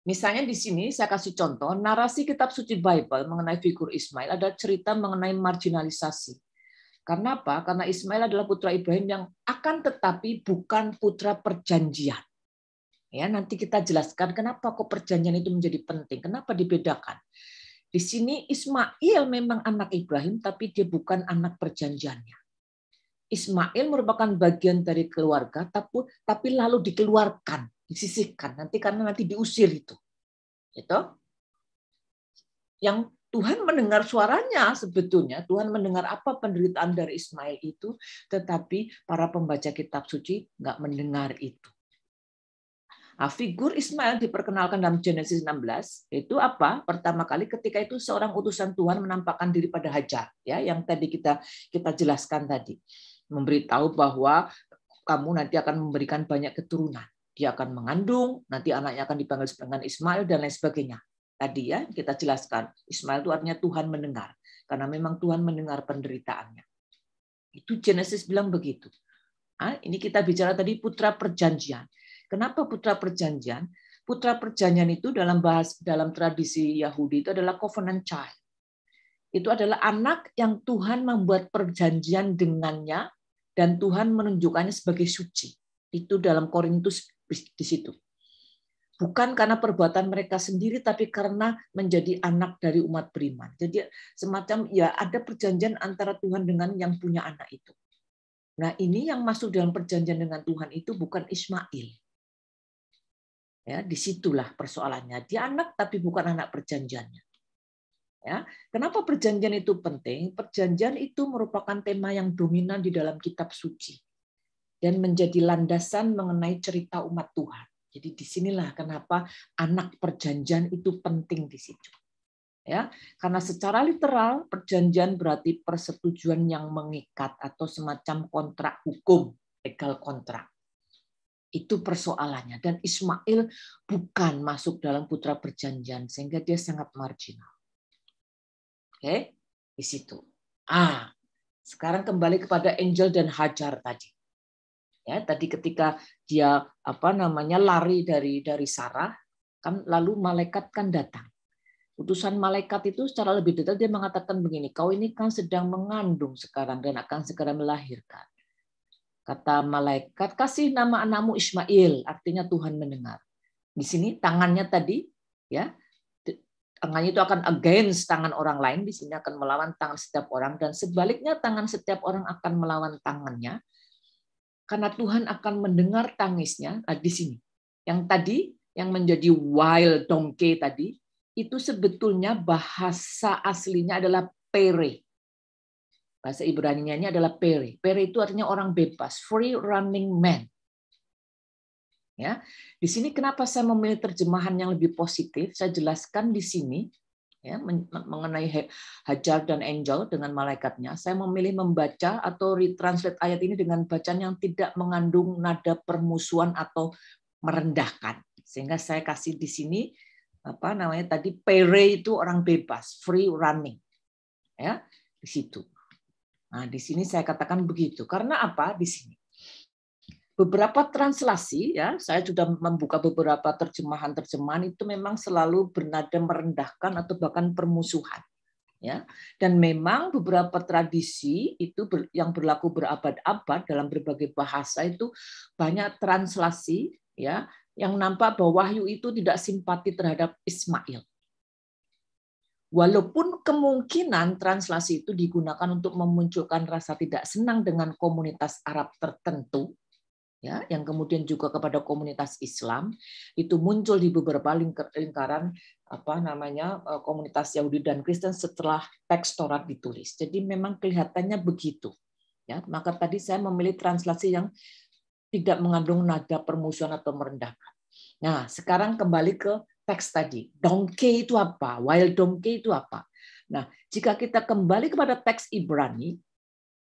Misalnya di sini saya kasih contoh, narasi kitab suci Bible mengenai figur Ismail ada cerita mengenai marginalisasi. Karena apa? Karena Ismail adalah putra Ibrahim yang akan tetapi bukan putra perjanjian. Ya, nanti kita jelaskan kenapa kok perjanjian itu menjadi penting, kenapa dibedakan. Di sini Ismail memang anak Ibrahim tapi dia bukan anak perjanjiannya. Ismail merupakan bagian dari keluarga tapi tapi lalu dikeluarkan disisihkan nanti karena nanti diusir itu itu yang Tuhan mendengar suaranya sebetulnya Tuhan mendengar apa penderitaan dari Ismail itu tetapi para pembaca kitab suci nggak mendengar itu Nah, figur Ismail diperkenalkan dalam Genesis 16 itu apa? Pertama kali ketika itu seorang utusan Tuhan menampakkan diri pada Hajar, ya, yang tadi kita kita jelaskan tadi, memberitahu bahwa kamu nanti akan memberikan banyak keturunan dia akan mengandung, nanti anaknya akan dipanggil dengan Ismail dan lain sebagainya. Tadi ya kita jelaskan, Ismail itu artinya Tuhan mendengar, karena memang Tuhan mendengar penderitaannya. Itu Genesis bilang begitu. Nah, ini kita bicara tadi putra perjanjian. Kenapa putra perjanjian? Putra perjanjian itu dalam bahas dalam tradisi Yahudi itu adalah covenant child. Itu adalah anak yang Tuhan membuat perjanjian dengannya dan Tuhan menunjukkannya sebagai suci. Itu dalam Korintus di situ. Bukan karena perbuatan mereka sendiri, tapi karena menjadi anak dari umat beriman. Jadi semacam ya ada perjanjian antara Tuhan dengan yang punya anak itu. Nah ini yang masuk dalam perjanjian dengan Tuhan itu bukan Ismail. Ya, disitulah persoalannya. Dia anak tapi bukan anak perjanjiannya. Ya, kenapa perjanjian itu penting? Perjanjian itu merupakan tema yang dominan di dalam kitab suci dan menjadi landasan mengenai cerita umat Tuhan. Jadi disinilah kenapa anak perjanjian itu penting di situ. Ya, karena secara literal perjanjian berarti persetujuan yang mengikat atau semacam kontrak hukum, legal kontrak. Itu persoalannya dan Ismail bukan masuk dalam putra perjanjian sehingga dia sangat marginal. Oke, di situ. Ah, sekarang kembali kepada Angel dan Hajar tadi. Ya, tadi ketika dia apa namanya lari dari dari Sarah, kan lalu malaikat kan datang. Utusan malaikat itu secara lebih detail dia mengatakan begini, kau ini kan sedang mengandung sekarang dan akan segera melahirkan. Kata malaikat, kasih nama anakmu Ismail, artinya Tuhan mendengar. Di sini tangannya tadi, ya tangannya itu akan against tangan orang lain, di sini akan melawan tangan setiap orang, dan sebaliknya tangan setiap orang akan melawan tangannya, karena Tuhan akan mendengar tangisnya nah, di sini. Yang tadi yang menjadi wild donkey tadi itu sebetulnya bahasa aslinya adalah pere. Bahasa Ibrani-nya ini adalah pere. Pere itu artinya orang bebas, free running man. Ya. Di sini kenapa saya memilih terjemahan yang lebih positif? Saya jelaskan di sini ya, mengenai Hajar dan Angel dengan malaikatnya, saya memilih membaca atau retranslate ayat ini dengan bacaan yang tidak mengandung nada permusuhan atau merendahkan. Sehingga saya kasih di sini apa namanya tadi pere itu orang bebas, free running. Ya, di situ. Nah, di sini saya katakan begitu. Karena apa? Di sini beberapa translasi ya saya sudah membuka beberapa terjemahan-terjemahan itu memang selalu bernada merendahkan atau bahkan permusuhan ya dan memang beberapa tradisi itu yang berlaku berabad-abad dalam berbagai bahasa itu banyak translasi ya yang nampak bahwa Wahyu itu tidak simpati terhadap Ismail walaupun kemungkinan translasi itu digunakan untuk memunculkan rasa tidak senang dengan komunitas Arab tertentu ya yang kemudian juga kepada komunitas Islam itu muncul di beberapa lingkaran apa namanya e, komunitas Yahudi dan Kristen setelah teks Taurat ditulis. Jadi memang kelihatannya begitu. Ya, maka tadi saya memilih translasi yang tidak mengandung nada permusuhan atau merendahkan. Nah, sekarang kembali ke teks tadi. Donkey itu apa? Wild donkey itu apa? Nah, jika kita kembali kepada teks Ibrani,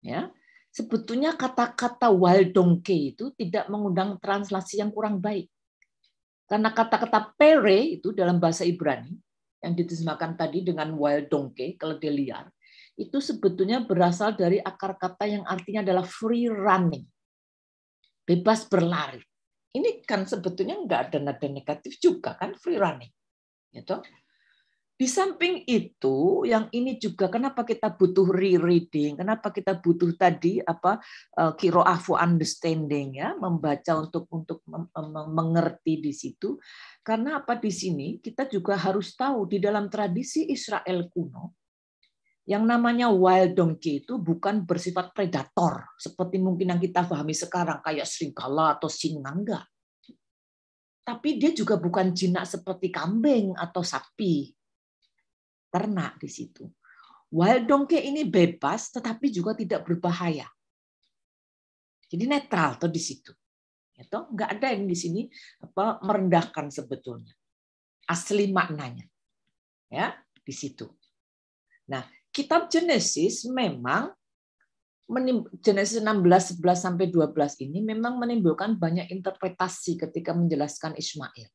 ya, sebetulnya kata-kata waldongke itu tidak mengundang translasi yang kurang baik. Karena kata-kata pere itu dalam bahasa Ibrani yang diterjemahkan tadi dengan waldongke, keledai liar, itu sebetulnya berasal dari akar kata yang artinya adalah free running, bebas berlari. Ini kan sebetulnya nggak ada nada negatif juga kan free running, gitu. Di samping itu, yang ini juga kenapa kita butuh rereading, kenapa kita butuh tadi apa eh, kiroah for understanding ya, membaca untuk untuk mengerti di situ. Karena apa di sini kita juga harus tahu di dalam tradisi Israel kuno yang namanya wild donkey itu bukan bersifat predator seperti mungkin yang kita pahami sekarang kayak serigala atau singa enggak. Tapi dia juga bukan jinak seperti kambing atau sapi ternak di situ. Wild donkey ini bebas tetapi juga tidak berbahaya. Jadi netral tuh di situ. Itu ya toh nggak ada yang di sini apa merendahkan sebetulnya. Asli maknanya. Ya, di situ. Nah, kitab Genesis memang Genesis 16 11 sampai 12 ini memang menimbulkan banyak interpretasi ketika menjelaskan Ismail.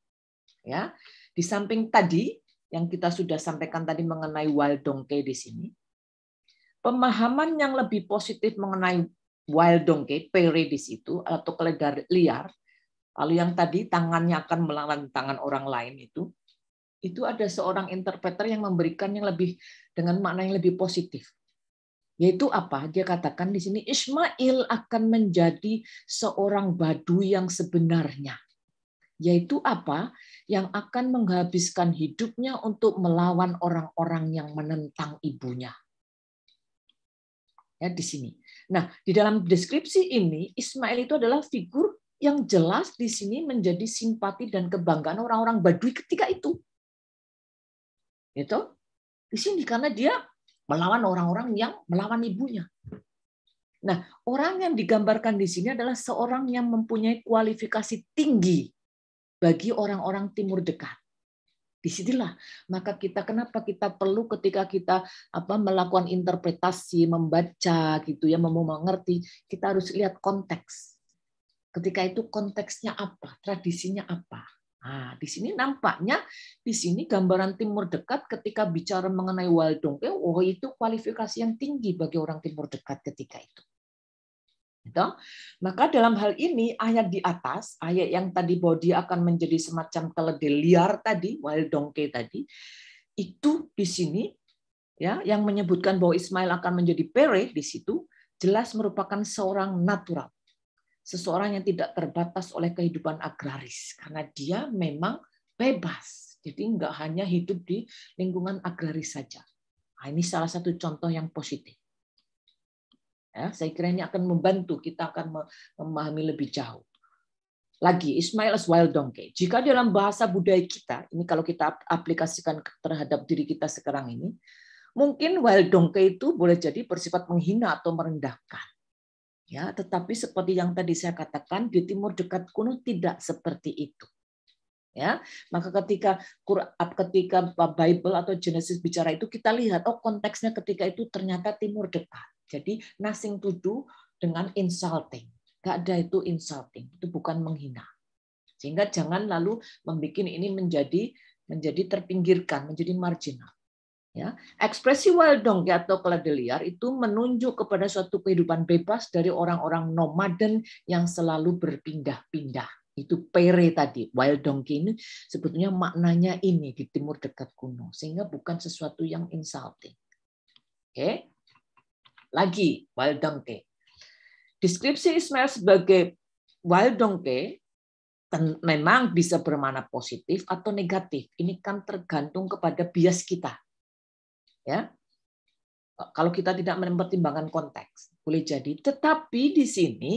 Ya. Di samping tadi yang kita sudah sampaikan tadi mengenai wild donkey di sini, pemahaman yang lebih positif mengenai wild donkey, pere di situ, atau keledar liar, lalu yang tadi tangannya akan melawan tangan orang lain itu, itu ada seorang interpreter yang memberikan yang lebih dengan makna yang lebih positif. Yaitu apa? Dia katakan di sini Ismail akan menjadi seorang badu yang sebenarnya yaitu apa yang akan menghabiskan hidupnya untuk melawan orang-orang yang menentang ibunya. Ya, di sini. Nah, di dalam deskripsi ini Ismail itu adalah figur yang jelas di sini menjadi simpati dan kebanggaan orang-orang Badui ketika itu. Itu di sini karena dia melawan orang-orang yang melawan ibunya. Nah, orang yang digambarkan di sini adalah seorang yang mempunyai kualifikasi tinggi bagi orang-orang timur dekat. Disitulah maka kita kenapa kita perlu ketika kita apa melakukan interpretasi, membaca gitu ya, mau mengerti, kita harus lihat konteks. Ketika itu konteksnya apa, tradisinya apa. Nah, di sini nampaknya di sini gambaran timur dekat ketika bicara mengenai Waldong, eh, oh itu kualifikasi yang tinggi bagi orang timur dekat ketika itu. Gitu? Maka dalam hal ini ayat di atas, ayat yang tadi body akan menjadi semacam keledai liar tadi, wild donkey tadi, itu di sini ya yang menyebutkan bahwa Ismail akan menjadi pereh di situ jelas merupakan seorang natural. Seseorang yang tidak terbatas oleh kehidupan agraris karena dia memang bebas. Jadi nggak hanya hidup di lingkungan agraris saja. Nah, ini salah satu contoh yang positif. Ya, saya kira ini akan membantu kita akan memahami lebih jauh. Lagi, Ismail as wild donkey. Jika dalam bahasa budaya kita, ini kalau kita aplikasikan terhadap diri kita sekarang ini, mungkin wild donkey itu boleh jadi bersifat menghina atau merendahkan. Ya, tetapi seperti yang tadi saya katakan di timur dekat kuno tidak seperti itu. Ya, maka ketika Qur'an ketika Bible atau Genesis bicara itu kita lihat oh konteksnya ketika itu ternyata timur dekat. Jadi nothing to do dengan insulting. Gak ada itu insulting, itu bukan menghina. Sehingga jangan lalu membuat ini menjadi menjadi terpinggirkan, menjadi marginal. Ya, ekspresi wild donkey atau kelada itu menunjuk kepada suatu kehidupan bebas dari orang-orang nomaden yang selalu berpindah-pindah. Itu pere tadi, wild donkey ini sebetulnya maknanya ini di timur dekat kuno, sehingga bukan sesuatu yang insulting. Oke. Okay? lagi wild donkey. Deskripsi Ismail sebagai wild donkey memang bisa bermana positif atau negatif. Ini kan tergantung kepada bias kita. Ya. Kalau kita tidak mempertimbangkan konteks, boleh jadi. Tetapi di sini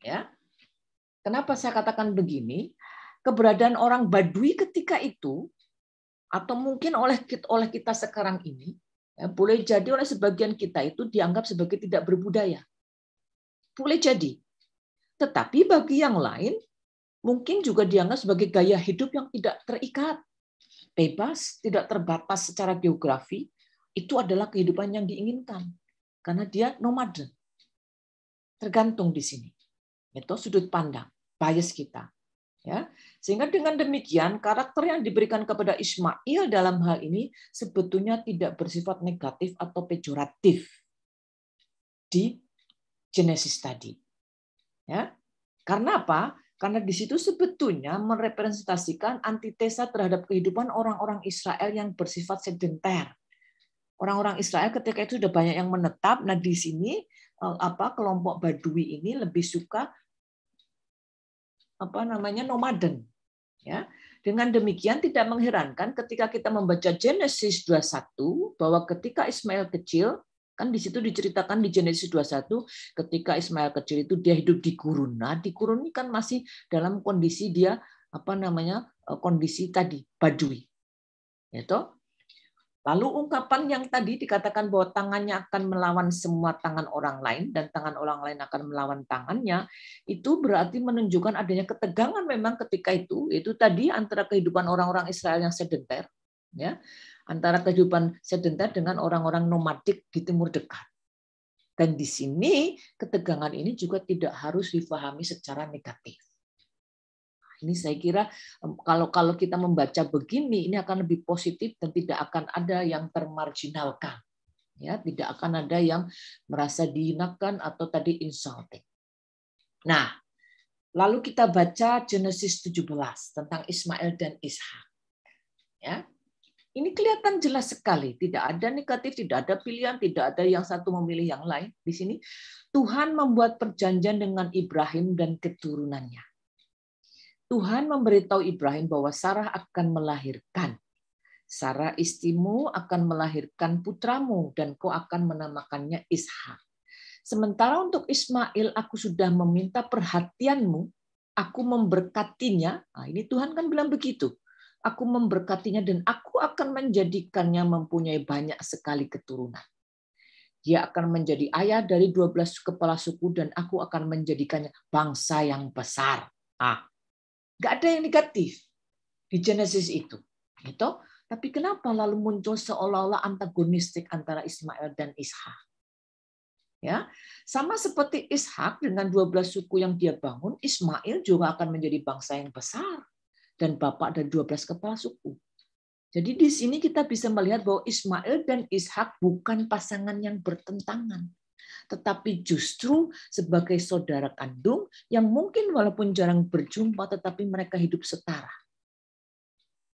ya, kenapa saya katakan begini? Keberadaan orang Badui ketika itu atau mungkin oleh oleh kita sekarang ini Ya, boleh jadi oleh sebagian kita itu dianggap sebagai tidak berbudaya. Boleh jadi. Tetapi bagi yang lain, mungkin juga dianggap sebagai gaya hidup yang tidak terikat. Bebas, tidak terbatas secara geografi, itu adalah kehidupan yang diinginkan. Karena dia nomaden, Tergantung di sini. Itu sudut pandang, bias kita. Ya, sehingga dengan demikian karakter yang diberikan kepada Ismail dalam hal ini sebetulnya tidak bersifat negatif atau pejoratif di Genesis tadi. Ya, karena apa? Karena di situ sebetulnya merepresentasikan antitesa terhadap kehidupan orang-orang Israel yang bersifat sedenter. Orang-orang Israel ketika itu sudah banyak yang menetap. Nah di sini eh, apa kelompok Badui ini lebih suka apa namanya nomaden. Ya. Dengan demikian tidak mengherankan ketika kita membaca Genesis 21 bahwa ketika Ismail kecil kan di situ diceritakan di Genesis 21 ketika Ismail kecil itu dia hidup di gurun. Nah, di gurun ini kan masih dalam kondisi dia apa namanya eh, kondisi tadi badui. Yaitu Lalu ungkapan yang tadi dikatakan bahwa tangannya akan melawan semua tangan orang lain dan tangan orang lain akan melawan tangannya, itu berarti menunjukkan adanya ketegangan memang ketika itu, itu tadi antara kehidupan orang-orang Israel yang sedenter, ya, antara kehidupan sedenter dengan orang-orang nomadik di timur dekat. Dan di sini ketegangan ini juga tidak harus difahami secara negatif. Ini saya kira kalau kalau kita membaca begini ini akan lebih positif dan tidak akan ada yang termarginalkan. Ya, tidak akan ada yang merasa dihinakan atau tadi insulting. Nah, lalu kita baca Genesis 17 tentang Ismail dan Ishak. Ya, ini kelihatan jelas sekali, tidak ada negatif, tidak ada pilihan, tidak ada yang satu memilih yang lain. Di sini Tuhan membuat perjanjian dengan Ibrahim dan keturunannya. Tuhan memberitahu Ibrahim bahwa Sarah akan melahirkan. Sarah istimu akan melahirkan putramu dan kau akan menamakannya Ishak. Sementara untuk Ismail aku sudah meminta perhatianmu, aku memberkatinya. Nah, ini Tuhan kan bilang begitu. Aku memberkatinya dan aku akan menjadikannya mempunyai banyak sekali keturunan. Dia akan menjadi ayah dari 12 kepala suku dan aku akan menjadikannya bangsa yang besar. Ah, Nggak ada yang negatif di Genesis itu. Gitu. Tapi kenapa lalu muncul seolah-olah antagonistik antara Ismail dan Ishak? Ya, sama seperti Ishak dengan 12 suku yang dia bangun, Ismail juga akan menjadi bangsa yang besar dan bapak dan 12 kepala suku. Jadi di sini kita bisa melihat bahwa Ismail dan Ishak bukan pasangan yang bertentangan tetapi justru sebagai saudara kandung yang mungkin walaupun jarang berjumpa, tetapi mereka hidup setara.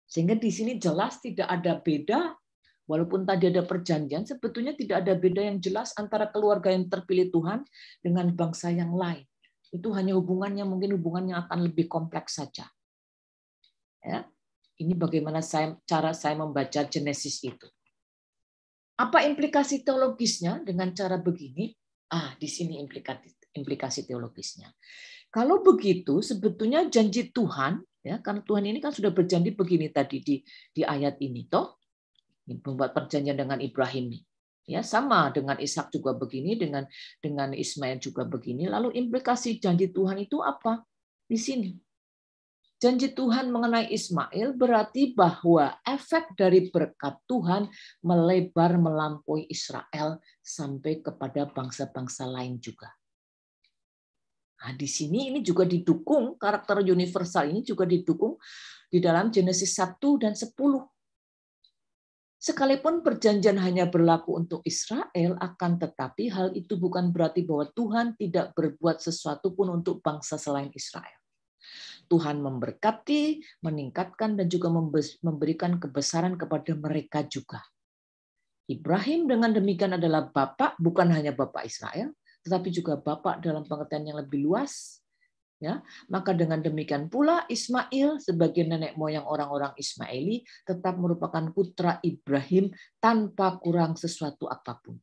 Sehingga di sini jelas tidak ada beda, walaupun tadi ada perjanjian, sebetulnya tidak ada beda yang jelas antara keluarga yang terpilih Tuhan dengan bangsa yang lain. Itu hanya hubungannya, mungkin hubungannya akan lebih kompleks saja. Ya, ini bagaimana saya, cara saya membaca Genesis itu. Apa implikasi teologisnya dengan cara begini? Ah, di sini implikasi, implikasi teologisnya. Kalau begitu, sebetulnya janji Tuhan, ya, karena Tuhan ini kan sudah berjanji begini tadi di di ayat ini, toh membuat perjanjian dengan Ibrahim nih. Ya, sama dengan Ishak juga begini, dengan dengan Ismail juga begini. Lalu implikasi janji Tuhan itu apa? Di sini Janji Tuhan mengenai Ismail berarti bahwa efek dari berkat Tuhan melebar melampaui Israel sampai kepada bangsa-bangsa lain juga. Nah, di sini ini juga didukung karakter universal ini juga didukung di dalam Genesis 1 dan 10. Sekalipun perjanjian hanya berlaku untuk Israel, akan tetapi hal itu bukan berarti bahwa Tuhan tidak berbuat sesuatu pun untuk bangsa selain Israel. Tuhan memberkati, meningkatkan, dan juga memberikan kebesaran kepada mereka juga. Ibrahim dengan demikian adalah bapak, bukan hanya bapak Israel, tetapi juga bapak dalam pengertian yang lebih luas. Ya, maka dengan demikian pula Ismail sebagai nenek moyang orang-orang Ismaili tetap merupakan putra Ibrahim tanpa kurang sesuatu apapun.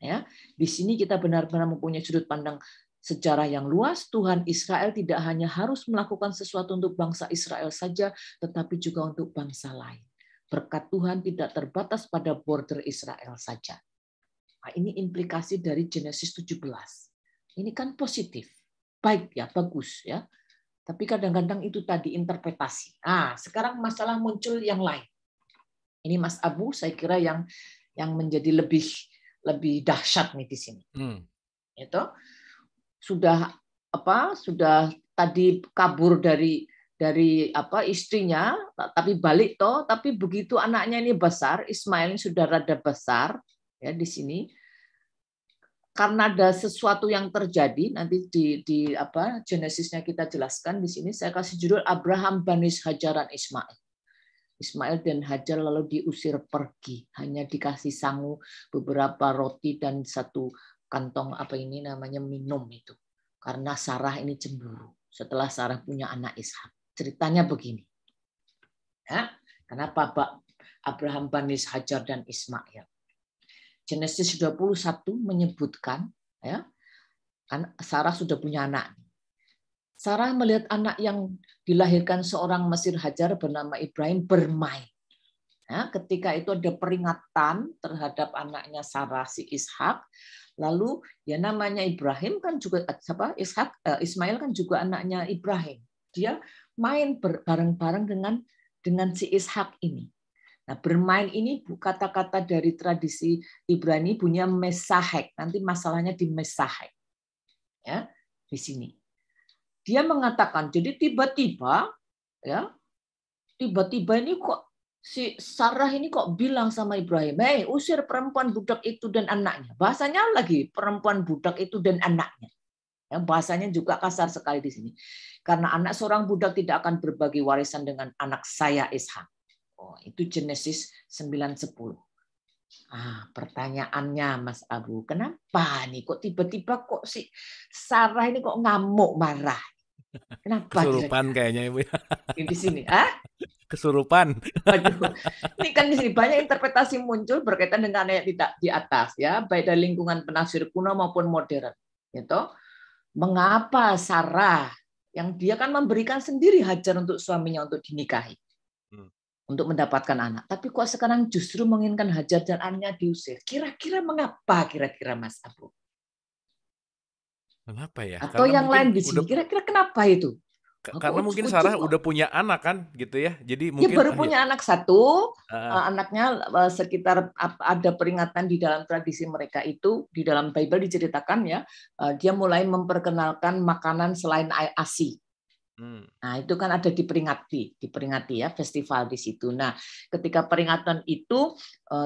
Ya, di sini kita benar-benar mempunyai sudut pandang Secara yang luas, Tuhan Israel tidak hanya harus melakukan sesuatu untuk bangsa Israel saja, tetapi juga untuk bangsa lain. Berkat Tuhan tidak terbatas pada border Israel saja. Nah, ini implikasi dari Genesis 17. Ini kan positif. Baik ya, bagus ya. Tapi kadang-kadang itu tadi interpretasi. Ah, sekarang masalah muncul yang lain. Ini Mas Abu saya kira yang yang menjadi lebih lebih dahsyat nih di sini. Hmm. Itu sudah apa sudah tadi kabur dari dari apa istrinya tapi balik toh tapi begitu anaknya ini besar Ismail ini sudah rada besar ya di sini karena ada sesuatu yang terjadi nanti di di apa genesisnya kita jelaskan di sini saya kasih judul Abraham banis hajaran Ismail Ismail dan Hajar lalu diusir pergi hanya dikasih sangu beberapa roti dan satu kantong apa ini namanya minum itu. Karena Sarah ini cemburu setelah Sarah punya anak Ishak. Ceritanya begini. Ya, kenapa Pak Abraham Banis Hajar dan Ismail? Genesis 21 menyebutkan ya, kan Sarah sudah punya anak. Sarah melihat anak yang dilahirkan seorang Mesir Hajar bernama Ibrahim bermain. Ya, ketika itu ada peringatan terhadap anaknya Sarah si Ishak, lalu ya namanya Ibrahim kan juga apa Ishak eh, Ismail kan juga anaknya Ibrahim. Dia main bareng-bareng dengan dengan si Ishak ini. Nah, bermain ini kata-kata dari tradisi Ibrani punya mesahek. Nanti masalahnya di mesahek. Ya, di sini. Dia mengatakan, jadi tiba-tiba ya, tiba-tiba ini kok si Sarah ini kok bilang sama Ibrahim, hey, usir perempuan budak itu dan anaknya." Bahasanya lagi perempuan budak itu dan anaknya. Yang bahasanya juga kasar sekali di sini. Karena anak seorang budak tidak akan berbagi warisan dengan anak saya Ishak. Oh, itu Genesis 9:10. Ah, pertanyaannya Mas Abu, kenapa nih kok tiba-tiba kok si Sarah ini kok ngamuk marah? Kenapa? Kesurupan kayaknya Ibu. Ya. Di sini, ah? kesurupan. Ini kan di sini banyak interpretasi muncul berkaitan dengan yang tidak di atas ya, baik dari lingkungan penafsir kuno maupun modern. Gitu. Mengapa Sarah yang dia kan memberikan sendiri hajar untuk suaminya untuk dinikahi, hmm. untuk mendapatkan anak. Tapi kok sekarang justru menginginkan hajar dan anaknya diusir? Kira-kira mengapa? Kira-kira Mas Abu? Kenapa ya? Atau Karena yang lain di sini? Kira-kira kenapa itu? Aku karena mungkin Sarah udah punya anak kan gitu ya. Jadi mungkin ya, baru punya ya. anak satu, uh, anaknya uh, sekitar ada peringatan di dalam tradisi mereka itu di dalam Bible diceritakan ya, uh, dia mulai memperkenalkan makanan selain ASI. Hmm. Nah, itu kan ada diperingati, diperingati ya festival di situ. Nah, ketika peringatan itu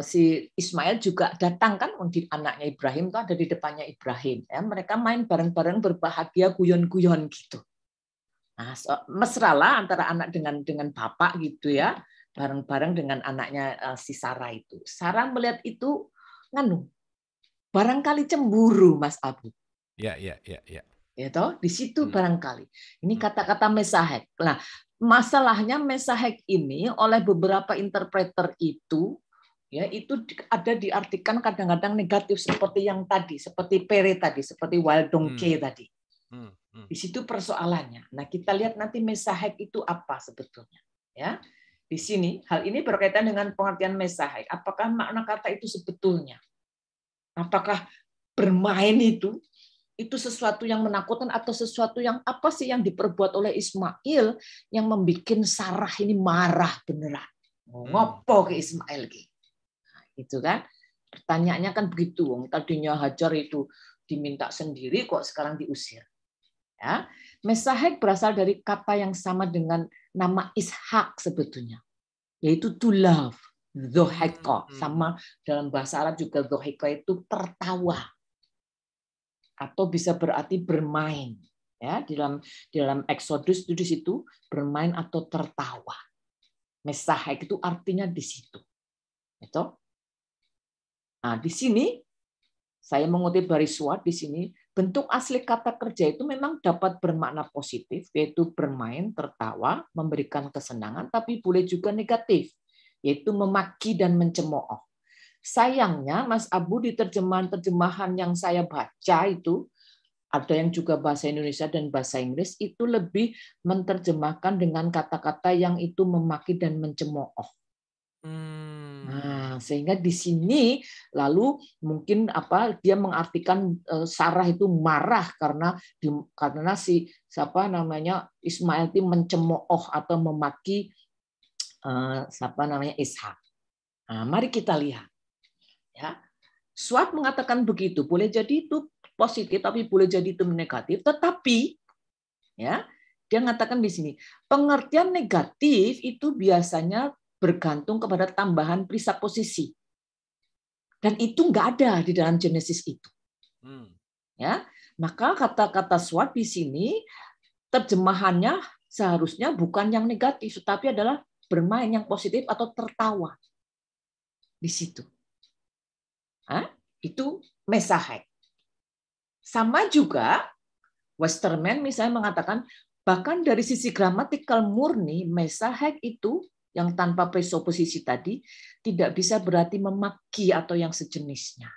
si Ismail juga datang kan untuk anaknya Ibrahim tuh ada di depannya Ibrahim ya. Mereka main bareng-bareng berbahagia guyon-guyon gitu. Nah, lah antara anak dengan dengan bapak gitu ya, bareng-bareng dengan anaknya eh, si Sarah itu. Sarah melihat itu nganu barangkali cemburu Mas Abu. Ya, ya, ya, ya. Ya toh, di situ hmm. barangkali. Ini hmm. kata-kata mesahek. Nah, masalahnya mesahek ini oleh beberapa interpreter itu ya itu ada diartikan kadang-kadang negatif seperti yang tadi, seperti pere tadi, seperti wild donkey hmm. tadi. Hmm. Hmm. Di situ persoalannya. Nah, kita lihat nanti mesahek itu apa sebetulnya, ya. Di sini hal ini berkaitan dengan pengertian mesahek. Apakah makna kata itu sebetulnya? Apakah bermain itu itu sesuatu yang menakutkan atau sesuatu yang apa sih yang diperbuat oleh Ismail yang membuat Sarah ini marah beneran. Hmm. Ngopo ke Ismail ki. Nah, gitu kan. Pertanyaannya kan begitu. Tadinya Hajar itu diminta sendiri kok sekarang diusir. Ya. Mesahek berasal dari kata yang sama dengan nama Ishak sebetulnya, yaitu to love, zoheko. Hmm, hmm. Sama dalam bahasa Arab juga zoheko itu tertawa atau bisa berarti bermain. Ya, dalam dalam Exodus itu di situ bermain atau tertawa. Mesahek itu artinya di situ. Itu. Nah, di sini saya mengutip dari Suat di sini Bentuk asli kata kerja itu memang dapat bermakna positif, yaitu bermain, tertawa, memberikan kesenangan, tapi boleh juga negatif, yaitu memaki dan mencemooh. Sayangnya, Mas Abu di terjemahan-terjemahan yang saya baca itu, ada yang juga bahasa Indonesia dan bahasa Inggris, itu lebih menerjemahkan dengan kata-kata yang itu memaki dan mencemooh. Hmm Nah, sehingga di sini lalu mungkin apa dia mengartikan eh, Sarah itu marah karena di, karena si siapa namanya Ismail itu mencemooh atau memaki uh, siapa namanya Ishak. Nah, mari kita lihat. Ya. Suat mengatakan begitu, boleh jadi itu positif tapi boleh jadi itu negatif, tetapi ya, dia mengatakan di sini, pengertian negatif itu biasanya bergantung kepada tambahan prisa posisi Dan itu nggak ada di dalam Genesis itu. Hmm. Ya, maka kata-kata swat di sini terjemahannya seharusnya bukan yang negatif, tetapi adalah bermain yang positif atau tertawa di situ. Hah? Itu mesahek. Sama juga Westerman misalnya mengatakan bahkan dari sisi gramatikal murni mesahek itu yang tanpa presupposisi tadi tidak bisa berarti memaki atau yang sejenisnya.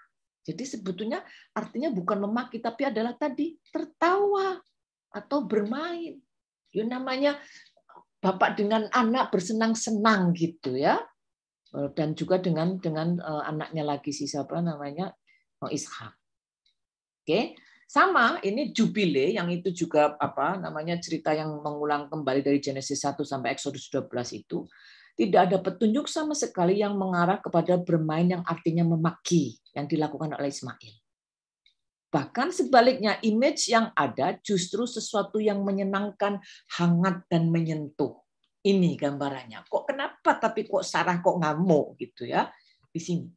Jadi sebetulnya artinya bukan memaki tapi adalah tadi tertawa atau bermain. Yo ya, namanya bapak dengan anak bersenang-senang gitu ya. Eh, dan juga dengan dengan eh, anaknya lagi si siapa namanya oh, Ishak. Oke. Sama ini jubile yang itu juga apa namanya cerita yang mengulang kembali dari Genesis 1 sampai Exodus 12 itu tidak ada petunjuk sama sekali yang mengarah kepada bermain yang artinya memaki yang dilakukan oleh Ismail. Bahkan sebaliknya image yang ada justru sesuatu yang menyenangkan, hangat dan menyentuh. Ini gambarannya. Kok kenapa tapi kok Sarah kok ngamuk gitu ya di sini.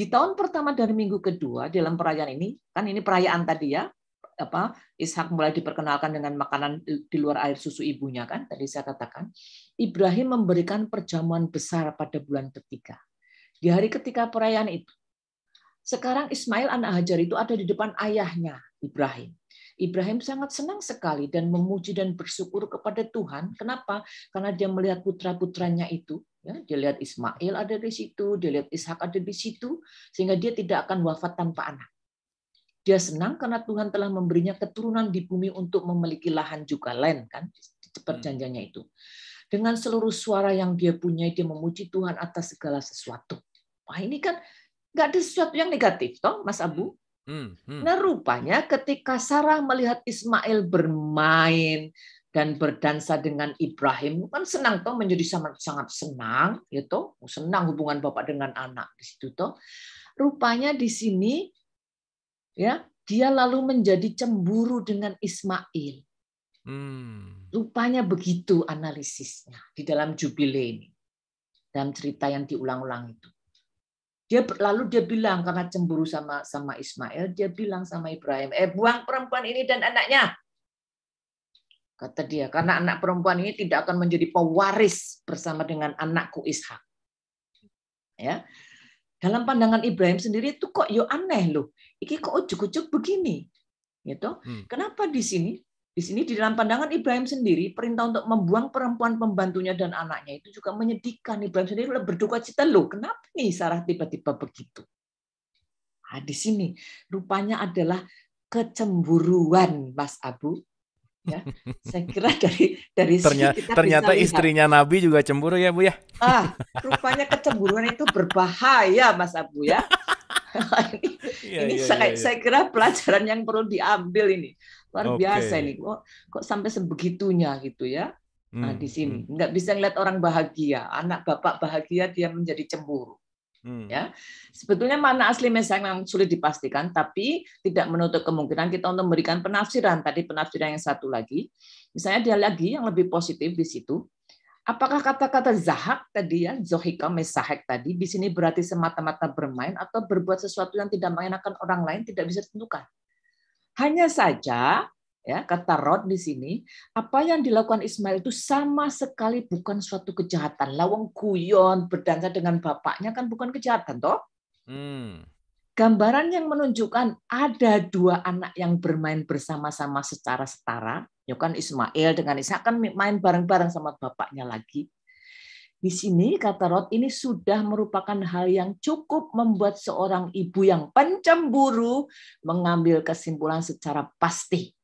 Di tahun pertama dari minggu kedua dalam perayaan ini, kan ini perayaan tadi ya, apa Ishak mulai diperkenalkan dengan makanan di luar air susu ibunya kan tadi saya katakan Ibrahim memberikan perjamuan besar pada bulan ketiga di hari ketika perayaan itu sekarang Ismail anak Hajar itu ada di depan ayahnya Ibrahim Ibrahim sangat senang sekali dan memuji dan bersyukur kepada Tuhan. Kenapa? Karena dia melihat putra-putranya itu Ya, lihat Ismail ada di situ, dia lihat Ishak ada di situ, sehingga dia tidak akan wafat tanpa anak. Dia senang karena Tuhan telah memberinya keturunan di bumi untuk memiliki lahan juga lain kan perjanjiannya itu. Dengan seluruh suara yang dia punya, dia memuji Tuhan atas segala sesuatu. Wah ini kan nggak ada sesuatu yang negatif, toh Mas hmm. Abu? Hmm, hmm. Nah rupanya ketika Sarah melihat Ismail bermain, dan berdansa dengan Ibrahim kan senang toh menjadi sangat sangat senang gitu senang hubungan bapak dengan anak di situ toh rupanya di sini ya dia lalu menjadi cemburu dengan Ismail hmm. rupanya begitu analisisnya di dalam jubile ini dalam cerita yang diulang-ulang itu dia lalu dia bilang karena cemburu sama sama Ismail dia bilang sama Ibrahim eh buang perempuan ini dan anaknya kata dia, karena anak perempuan ini tidak akan menjadi pewaris bersama dengan anakku Ishak. Ya. Dalam pandangan Ibrahim sendiri itu kok yo aneh loh. Iki kok ujuk-ujuk begini. Gitu. Hmm. Kenapa di sini? Di sini di dalam pandangan Ibrahim sendiri perintah untuk membuang perempuan pembantunya dan anaknya itu juga menyedihkan. Ibrahim sendiri berduka cita loh. Kenapa nih Sarah tiba-tiba begitu? Nah, di sini rupanya adalah kecemburuan Mas Abu ya. Saya kira dari dari ternyata, kita ternyata bisa istrinya lihat. Nabi juga cemburu ya Bu ya. Ah, rupanya kecemburuan itu berbahaya Mas Abu ya. ini iya, ini ya, saya, ya, saya kira pelajaran yang perlu diambil ini. Luar okay. biasa ini. Kok kok sampai sebegitunya gitu ya. Nah, hmm, di sini hmm. nggak bisa ngeliat orang bahagia, anak bapak bahagia dia menjadi cemburu. Hmm. Ya, sebetulnya mana asli mesang yang sulit dipastikan, tapi tidak menutup kemungkinan kita untuk memberikan penafsiran tadi penafsiran yang satu lagi. Misalnya dia lagi yang lebih positif di situ. Apakah kata-kata zahak tadi ya, zohika mesahek tadi di sini berarti semata-mata bermain atau berbuat sesuatu yang tidak mengenakan orang lain tidak bisa ditentukan. Hanya saja ya kata Rod di sini apa yang dilakukan Ismail itu sama sekali bukan suatu kejahatan lawang guyon berdansa dengan bapaknya kan bukan kejahatan toh hmm. gambaran yang menunjukkan ada dua anak yang bermain bersama-sama secara setara ya kan Ismail dengan Isa kan main bareng-bareng sama bapaknya lagi di sini kata Rod ini sudah merupakan hal yang cukup membuat seorang ibu yang pencemburu mengambil kesimpulan secara pasti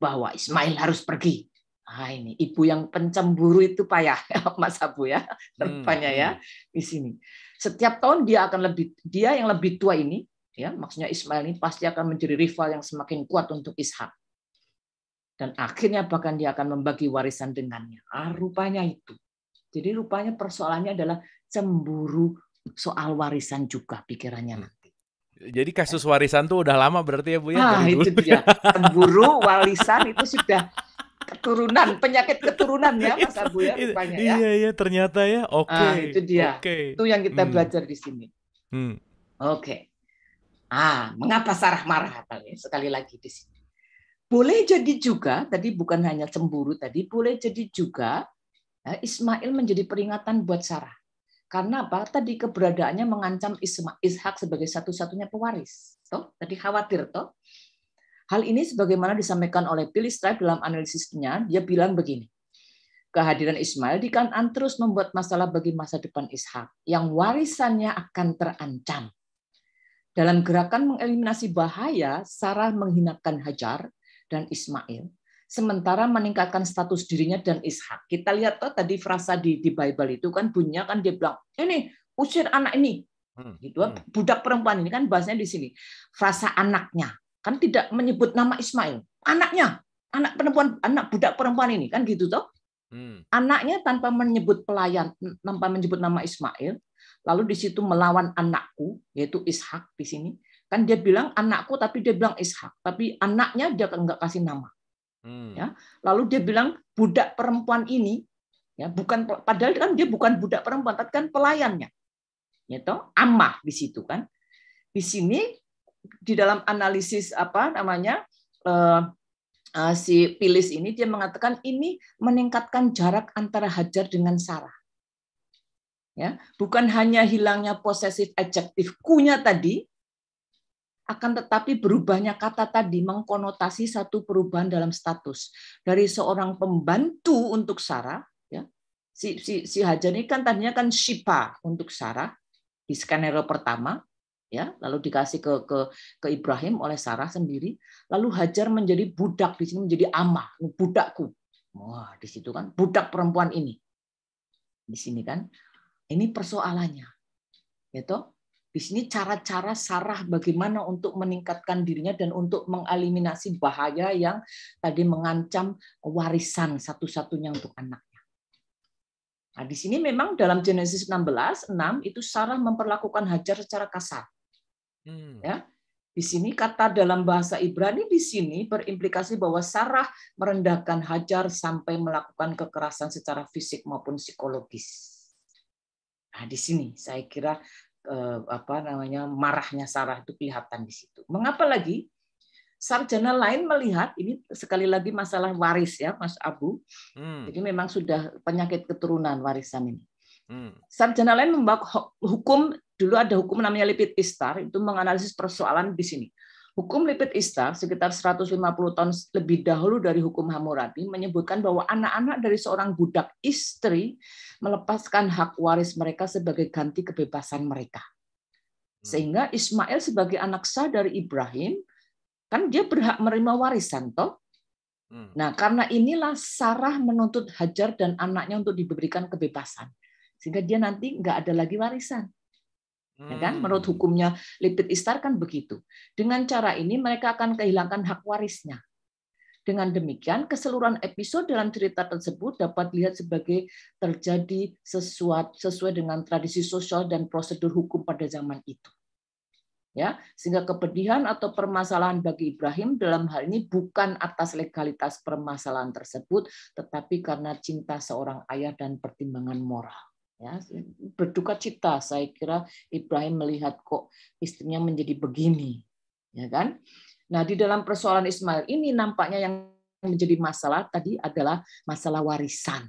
bahwa Ismail harus pergi. Ah ini ibu yang pencemburu itu payah Mas Abu ya, rupanya hmm, ya hmm. di sini. Setiap tahun dia akan lebih dia yang lebih tua ini ya, maksudnya Ismail ini pasti akan menjadi rival yang semakin kuat untuk Ishak. Dan akhirnya bahkan dia akan membagi warisan dengannya. Ah, rupanya itu. Jadi rupanya persoalannya adalah cemburu soal warisan juga pikirannya. Jadi kasus warisan tuh udah lama berarti ya Bu ya? Ah, itu dia. Ya? Pemburu warisan itu sudah keturunan, penyakit keturunan ya Mas Abu ya rupanya ya. Iya iya ternyata ya. Oke. Okay. Ah, itu dia. Okay. Itu yang kita hmm. belajar di sini. Hmm. Oke. Okay. Ah, mengapa Sarah marah ya? Sekali lagi di sini. Boleh jadi juga tadi bukan hanya cemburu tadi, boleh jadi juga eh, Ismail menjadi peringatan buat Sarah. Karena apa? Tadi keberadaannya mengancam Ishak sebagai satu-satunya pewaris. Toh, tadi khawatir toh. Hal ini sebagaimana disampaikan oleh Billy Stripe dalam analisisnya, dia bilang begini. Kehadiran Ismail di Kanan terus membuat masalah bagi masa depan Ishak yang warisannya akan terancam. Dalam gerakan mengeliminasi bahaya, Sarah menghinakan Hajar dan Ismail sementara meningkatkan status dirinya dan Ishak. Kita lihat tuh tadi frasa di di Bible itu kan bunyinya kan dia bilang, "Ini usir anak ini." Hmm, gitu. Kan, hmm. Budak perempuan ini kan bahasanya di sini. Frasa anaknya. Kan tidak menyebut nama Ismail. Anaknya, anak perempuan, anak budak perempuan ini kan gitu toh. Hmm. Anaknya tanpa menyebut pelayan, tanpa menyebut nama Ismail, lalu di situ melawan anakku, yaitu Ishak di sini. Kan dia bilang anakku, tapi dia bilang Ishak, tapi anaknya dia enggak kasih nama. Hmm. Ya, lalu dia bilang budak perempuan ini ya bukan padahal kan dia bukan budak perempuan tapi kan pelayannya. Gitu, ya amah di situ kan. Di sini di dalam analisis apa namanya uh, uh, si Pilis ini dia mengatakan ini meningkatkan jarak antara Hajar dengan Sarah. Ya, bukan hanya hilangnya posesif adjektif kunya tadi, akan tetapi berubahnya kata tadi mengkonotasi satu perubahan dalam status dari seorang pembantu untuk Sarah ya si si, si Hajar ini kan tadinya kan Shipa untuk Sarah di skenario pertama ya lalu dikasih ke ke ke Ibrahim oleh Sarah sendiri lalu Hajar menjadi budak di sini menjadi ama budakku wah di situ kan budak perempuan ini di sini kan ini persoalannya gitu di sini cara-cara sarah bagaimana untuk meningkatkan dirinya dan untuk mengeliminasi bahaya yang tadi mengancam warisan satu-satunya untuk anaknya. Nah, di sini memang dalam Genesis 16, 6 itu Sarah memperlakukan Hajar secara kasar. Hmm. Ya, di sini kata dalam bahasa Ibrani di sini berimplikasi bahwa Sarah merendahkan Hajar sampai melakukan kekerasan secara fisik maupun psikologis. Nah, di sini saya kira Eh, apa namanya marahnya Sarah itu kelihatan di situ. Mengapa lagi? Sarjana lain melihat ini sekali lagi masalah waris ya Mas Abu. Hmm. Jadi memang sudah penyakit keturunan warisan ini. Hmm. Sarjana lain membawa hukum dulu ada hukum namanya Lipit Istar itu menganalisis persoalan di sini. Hukum Lipit Istar sekitar 150 tahun lebih dahulu dari hukum Hammurabi menyebutkan bahwa anak-anak dari seorang budak istri melepaskan hak waris mereka sebagai ganti kebebasan mereka. Hmm. Sehingga Ismail sebagai anak sah dari Ibrahim kan dia berhak menerima warisan toh. Hmm. Nah, karena inilah Sarah menuntut Hajar dan anaknya untuk diberikan kebebasan. Sehingga dia nanti nggak ada lagi warisan. Ya kan? Hmm. Menurut hukumnya lipid istar kan begitu. Dengan cara ini mereka akan kehilangan hak warisnya. Dengan demikian, keseluruhan episode dalam cerita tersebut dapat dilihat sebagai terjadi sesuatu sesuai dengan tradisi sosial dan prosedur hukum pada zaman itu. Ya, sehingga kepedihan atau permasalahan bagi Ibrahim dalam hal ini bukan atas legalitas permasalahan tersebut, tetapi karena cinta seorang ayah dan pertimbangan moral ya berduka cita saya kira Ibrahim melihat kok istrinya menjadi begini ya kan nah di dalam persoalan Ismail ini nampaknya yang menjadi masalah tadi adalah masalah warisan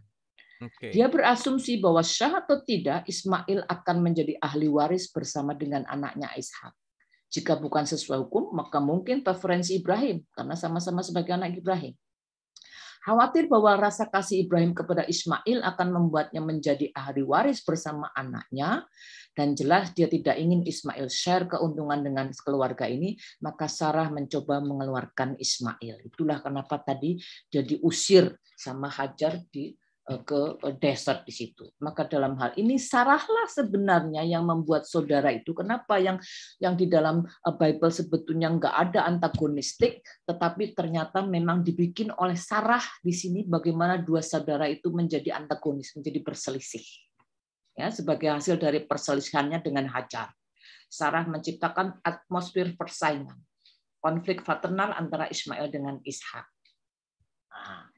okay. dia berasumsi bahwa syah atau tidak Ismail akan menjadi ahli waris bersama dengan anaknya Ishak jika bukan sesuai hukum maka mungkin preferensi Ibrahim karena sama-sama sebagai anak Ibrahim Khawatir bahwa rasa kasih Ibrahim kepada Ismail akan membuatnya menjadi ahli waris bersama anaknya, dan jelas dia tidak ingin Ismail share keuntungan dengan keluarga ini, maka Sarah mencoba mengeluarkan Ismail. Itulah kenapa tadi jadi usir sama Hajar di Eh, ke eh, desert di situ. Maka dalam hal ini sarahlah sebenarnya yang membuat saudara itu kenapa yang yang di dalam eh, Bible sebetulnya nggak ada antagonistik, tetapi ternyata memang dibikin oleh sarah di sini bagaimana dua saudara itu menjadi antagonis, menjadi berselisih. Ya, sebagai hasil dari perselisihannya dengan Hajar. Sarah menciptakan atmosfer persaingan, konflik fraternal antara Ismail dengan Ishak. Nah,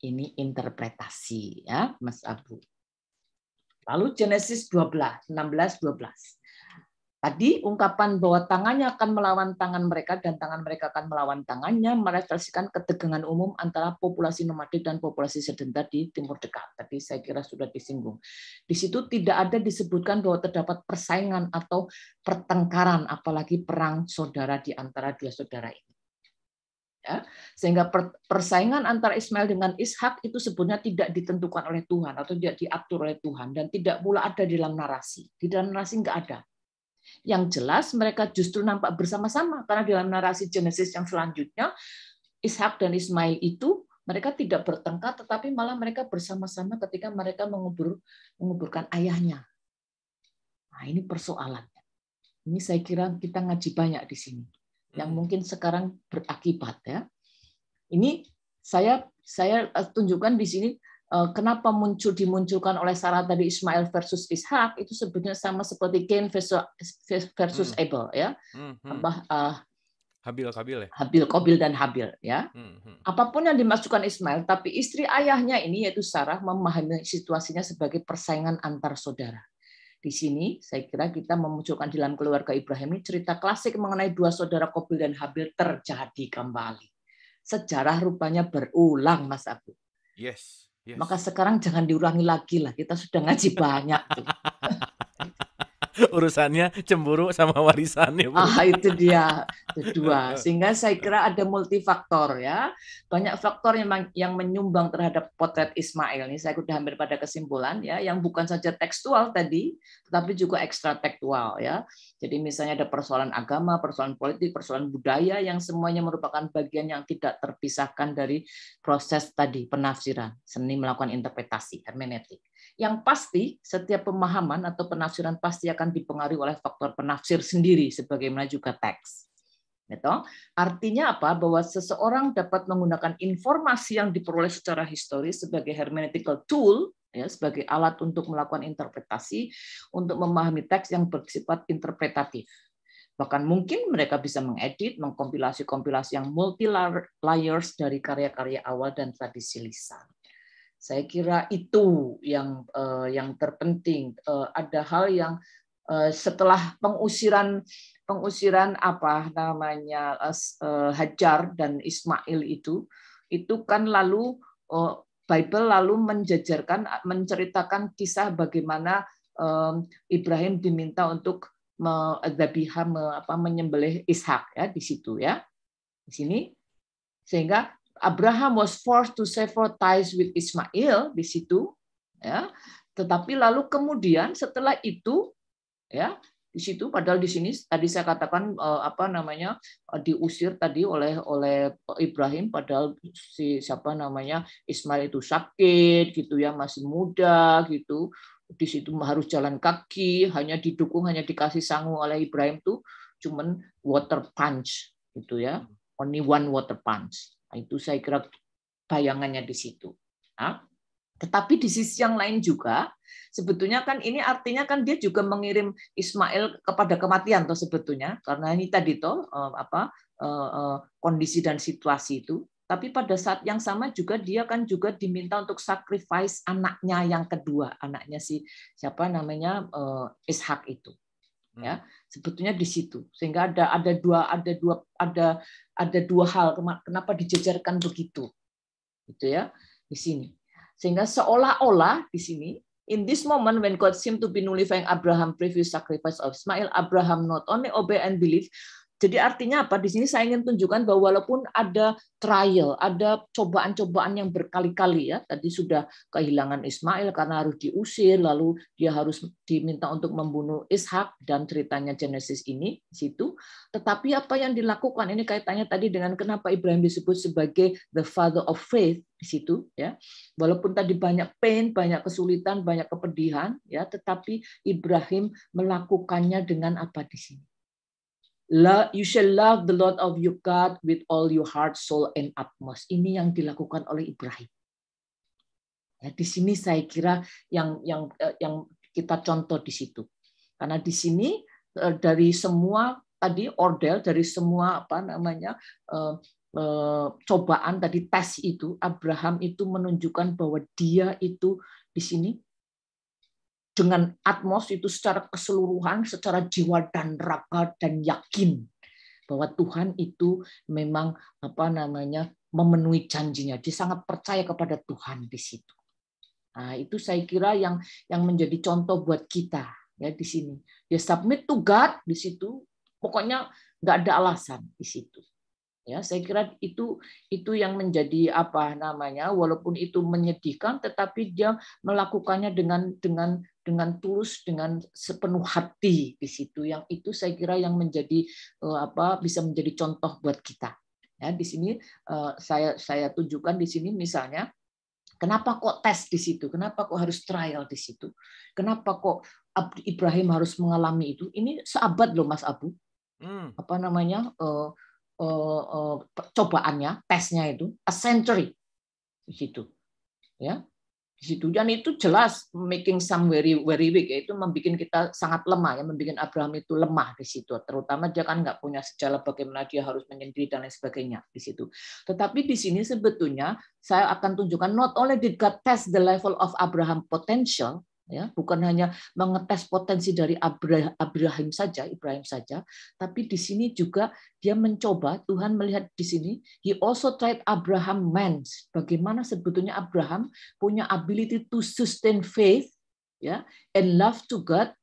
ini interpretasi ya, Mas Abu. Lalu Genesis 12, 16, 12. Tadi ungkapan bahwa tangannya akan melawan tangan mereka dan tangan mereka akan melawan tangannya merefleksikan ketegangan umum antara populasi nomadik dan populasi sedentar di Timur Dekat. Tadi saya kira sudah disinggung. Di situ tidak ada disebutkan bahwa terdapat persaingan atau pertengkaran, apalagi perang saudara di antara dua saudara ini ya. Sehingga persaingan antara Ismail dengan Ishak itu sebenarnya tidak ditentukan oleh Tuhan atau tidak diatur oleh Tuhan dan tidak pula ada di dalam narasi. Di dalam narasi nggak ada. Yang jelas mereka justru nampak bersama-sama karena di dalam narasi Genesis yang selanjutnya Ishak dan Ismail itu mereka tidak bertengkar tetapi malah mereka bersama-sama ketika mereka mengubur menguburkan ayahnya. Nah, ini persoalannya. Ini saya kira kita ngaji banyak di sini yang hmm. mungkin sekarang berakibat ya. Ini saya saya eh, tunjukkan di sini eh, kenapa muncul dimunculkan oleh Sarah tadi Ismail versus Ishak itu sebenarnya sama seperti Cain versus hmm. Abel ya. Hmm. hmm. Apa, uh, eh, Habil Kabil ya. Habil kabil dan Habil ya. Hmm. Apapun yang dimasukkan Ismail tapi istri ayahnya ini yaitu Sarah memahami situasinya sebagai persaingan antar saudara. Di sini saya kira kita memunculkan dalam keluarga Ibrahim ini cerita klasik mengenai dua saudara Kobil dan Habil terjadi kembali. Sejarah rupanya berulang, Mas Abu. Yes. yes. Maka sekarang jangan diulangi lagi lah. Kita sudah ngaji banyak. urusannya cemburu sama warisannya. Bu. Ah itu dia kedua. Sehingga saya kira ada multifaktor ya, banyak faktor yang yang menyumbang terhadap potret Ismail ini. Saya sudah hampir pada kesimpulan ya, yang bukan saja tekstual tadi, tetapi juga ekstra tekstual ya. Jadi misalnya ada persoalan agama, persoalan politik, persoalan budaya yang semuanya merupakan bagian yang tidak terpisahkan dari proses tadi penafsiran, seni melakukan interpretasi, hermeneutik. Yang pasti setiap pemahaman atau penafsiran pasti akan dipengaruhi oleh faktor penafsir sendiri sebagaimana juga teks. Itu. Artinya apa? Bahwa seseorang dapat menggunakan informasi yang diperoleh secara historis sebagai hermeneutical tool ya sebagai alat untuk melakukan interpretasi untuk memahami teks yang bersifat interpretatif. Bahkan mungkin mereka bisa mengedit, mengkompilasi-kompilasi yang multi layers dari karya-karya awal dan tradisi lisan. Saya kira itu yang uh, yang terpenting. Uh, ada hal yang uh, setelah pengusiran pengusiran apa namanya uh, Hajar dan Ismail itu, itu kan lalu uh, Bible lalu menjajarkan menceritakan kisah bagaimana Ibrahim diminta untuk Zabiha me, apa, menyembelih Ishak ya di situ ya di sini sehingga Abraham was forced to sever ties with Ismail di situ ya tetapi lalu kemudian setelah itu ya di situ padahal di sini tadi saya katakan eh, apa namanya eh, diusir tadi oleh oleh Ibrahim padahal si siapa namanya Ismail itu sakit gitu ya masih muda gitu di situ harus jalan kaki hanya didukung hanya dikasih sangu oleh Ibrahim tuh cuman water punch gitu ya hmm. only one water punch nah, itu saya kira bayangannya di situ nah, tetapi di sisi yang lain juga, sebetulnya kan ini artinya kan dia juga mengirim Ismail kepada kematian toh sebetulnya karena ini tadi toh eh, apa eh, eh, kondisi dan situasi itu. Tapi pada saat yang sama juga dia kan juga diminta untuk sacrifice anaknya yang kedua, anaknya si siapa namanya Ishak itu. Hmm. Ya, sebetulnya di situ. Sehingga ada ada dua ada dua ada ada dua hal kenapa dijejerkan begitu. Itu ya di sini. Sehingga seolah-olah di sini, in this moment when God seemed to be nullifying Abraham previous sacrifice of Ismail, Abraham not only obey and believe, jadi artinya apa? Di sini saya ingin tunjukkan bahwa walaupun ada trial, ada cobaan-cobaan yang berkali-kali ya. Tadi sudah kehilangan Ismail karena harus diusir, lalu dia harus diminta untuk membunuh Ishak dan ceritanya Genesis ini di situ. Tetapi apa yang dilakukan ini kaitannya tadi dengan kenapa Ibrahim disebut sebagai the father of faith di situ ya. Walaupun tadi banyak pain, banyak kesulitan, banyak kepedihan ya, tetapi Ibrahim melakukannya dengan apa di sini? You shall love the Lord of your God with all your heart, soul, and utmost. Ini yang dilakukan oleh Ibrahim. Ya, di sini saya kira yang yang eh, yang kita contoh di situ. Karena di sini eh, dari semua tadi ordel dari semua apa namanya eh, cobaan tadi tes itu Abraham itu menunjukkan bahwa dia itu di sini dengan atmos itu secara keseluruhan, secara jiwa dan raga dan yakin bahwa Tuhan itu memang apa namanya memenuhi janjinya. Dia sangat percaya kepada Tuhan di situ. Nah, itu saya kira yang yang menjadi contoh buat kita ya di sini. Dia ya, submit to God di situ. Pokoknya nggak ada alasan di situ. Ya, saya kira itu itu yang menjadi apa namanya, walaupun itu menyedihkan, tetapi dia melakukannya dengan dengan dengan tulus, dengan sepenuh hati di situ. Yang itu saya kira yang menjadi eh, apa bisa menjadi contoh buat kita. Ya, di sini eh, saya saya tunjukkan di sini misalnya Kenapa kok tes di situ? Kenapa kok harus trial di situ? Kenapa kok Ibrahim harus mengalami itu? Ini seabad loh Mas Abu. Hmm. Apa namanya? Eh, uh, uh, cobaannya, tesnya itu a century di situ. Ya. Di situ dan itu jelas making some very very weak yaitu membuat kita sangat lemah ya membuat Abraham itu lemah di situ terutama dia kan nggak punya sejala bagaimana dia harus menyendiri dan lain sebagainya di situ tetapi di sini sebetulnya saya akan tunjukkan not only did God test the level of Abraham potential ya hmm. bukan hanya mengetes potensi dari Abraham saja Ibrahim saja tapi di sini juga dia mencoba Tuhan melihat di sini he also tried Abraham man bagaimana sebetulnya Abraham punya ability to sustain faith ya and love to God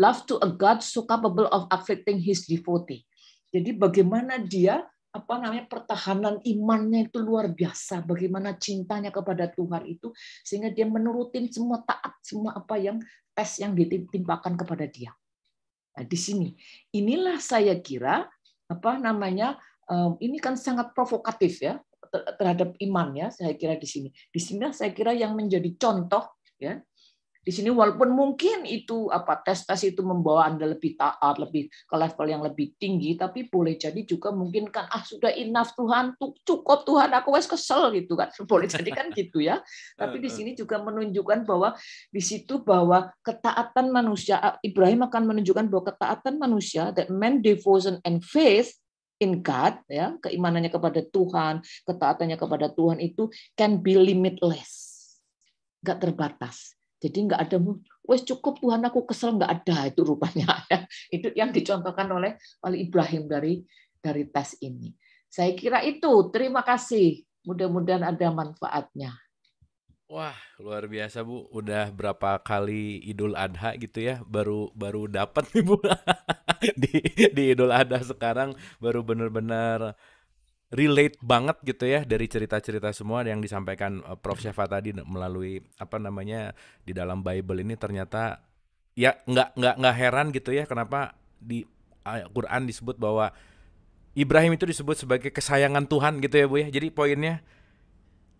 love to a God so capable of affecting his devotee jadi bagaimana dia apa namanya pertahanan imannya itu luar biasa bagaimana cintanya kepada Tuhan itu sehingga dia menurutin semua taat semua apa yang tes yang ditimpakan kepada dia nah, di sini inilah saya kira apa namanya ini kan sangat provokatif ya terhadap iman ya saya kira di sini di sini saya kira yang menjadi contoh ya di sini walaupun mungkin itu apa tes-tes itu membawa Anda lebih taat, lebih ke level yang lebih tinggi, tapi boleh jadi juga mungkin kan ah sudah enough Tuhan, cukup Tuhan, aku wes kesel gitu kan. Boleh jadi kan gitu ya. Tapi di sini juga menunjukkan bahwa di situ bahwa ketaatan manusia ah, Ibrahim akan menunjukkan bahwa ketaatan manusia that man devotion and faith in God ya keimanannya kepada Tuhan ketaatannya kepada Tuhan itu can be limitless nggak terbatas jadi nggak ada wes cukup Tuhan aku kesel nggak ada itu rupanya itu yang dicontohkan oleh oleh Ibrahim dari dari tes ini. Saya kira itu. Terima kasih. Mudah-mudahan ada manfaatnya. Wah, luar biasa Bu. Udah berapa kali Idul Adha gitu ya baru baru dapat nih Bu. di di Idul Adha sekarang baru benar-benar relate banget gitu ya dari cerita-cerita semua yang disampaikan eh, Prof hmm. Syafa tadi melalui apa namanya di dalam Bible ini ternyata ya nggak nggak nggak heran gitu ya kenapa di eh, Quran disebut bahwa Ibrahim itu disebut sebagai kesayangan Tuhan gitu ya Bu ya. Jadi poinnya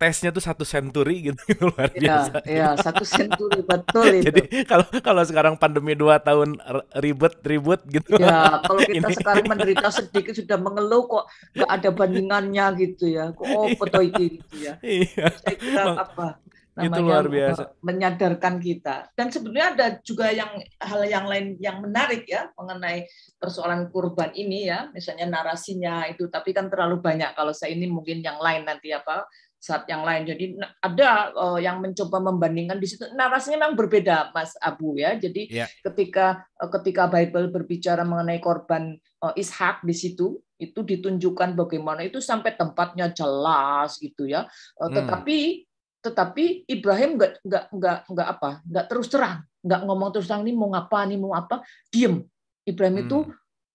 tesnya tuh satu century gitu luar iya, biasa. Iya, ya, satu century betul itu. Jadi kalau kalau sekarang pandemi dua tahun ribet ribet gitu. Ya kalau kita ini. sekarang menderita sedikit sudah mengeluh kok nggak ada bandingannya gitu ya. Kok iya. oh betul gitu ya. Iya. Saya kira apa? Namanya itu luar eh, biasa. Menyadarkan kita. Dan sebenarnya ada juga yang hal yang lain yang menarik ya mengenai persoalan kurban ini ya, misalnya narasinya itu tapi kan terlalu banyak kalau saya ini mungkin yang lain nanti apa saat yang lain. Jadi ada uh, yang mencoba membandingkan di situ narasinya memang berbeda Mas Abu ya. Jadi yeah. ketika uh, ketika Bible berbicara mengenai korban uh, Ishak di situ itu ditunjukkan bagaimana itu sampai tempatnya jelas gitu ya. Uh, tetapi hmm. tetapi Ibrahim nggak nggak nggak nggak apa nggak terus terang nggak ngomong terus terang ini mau apa nih mau apa diem Ibrahim hmm. itu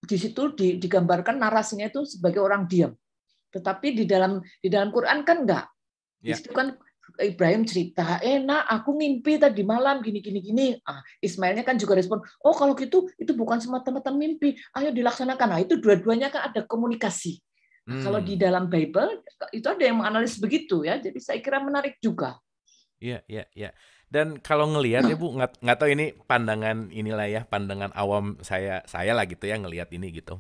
di situ digambarkan narasinya itu sebagai orang diam tetapi di dalam di dalam Quran kan enggak Yeah. Itu kan Ibrahim cerita, enak eh, aku mimpi tadi malam gini gini gini. Ah, Ismailnya kan juga respon, oh kalau gitu itu bukan semata-mata mimpi, ayo dilaksanakan. Nah itu dua-duanya kan ada komunikasi. Hmm. Kalau di dalam Bible itu ada yang menganalisis begitu ya, jadi saya kira menarik juga. Iya iya iya. Dan kalau ngelihat ya Bu, nggak nggak tahu ini pandangan inilah ya, pandangan awam saya saya lah gitu ya ngelihat ini gitu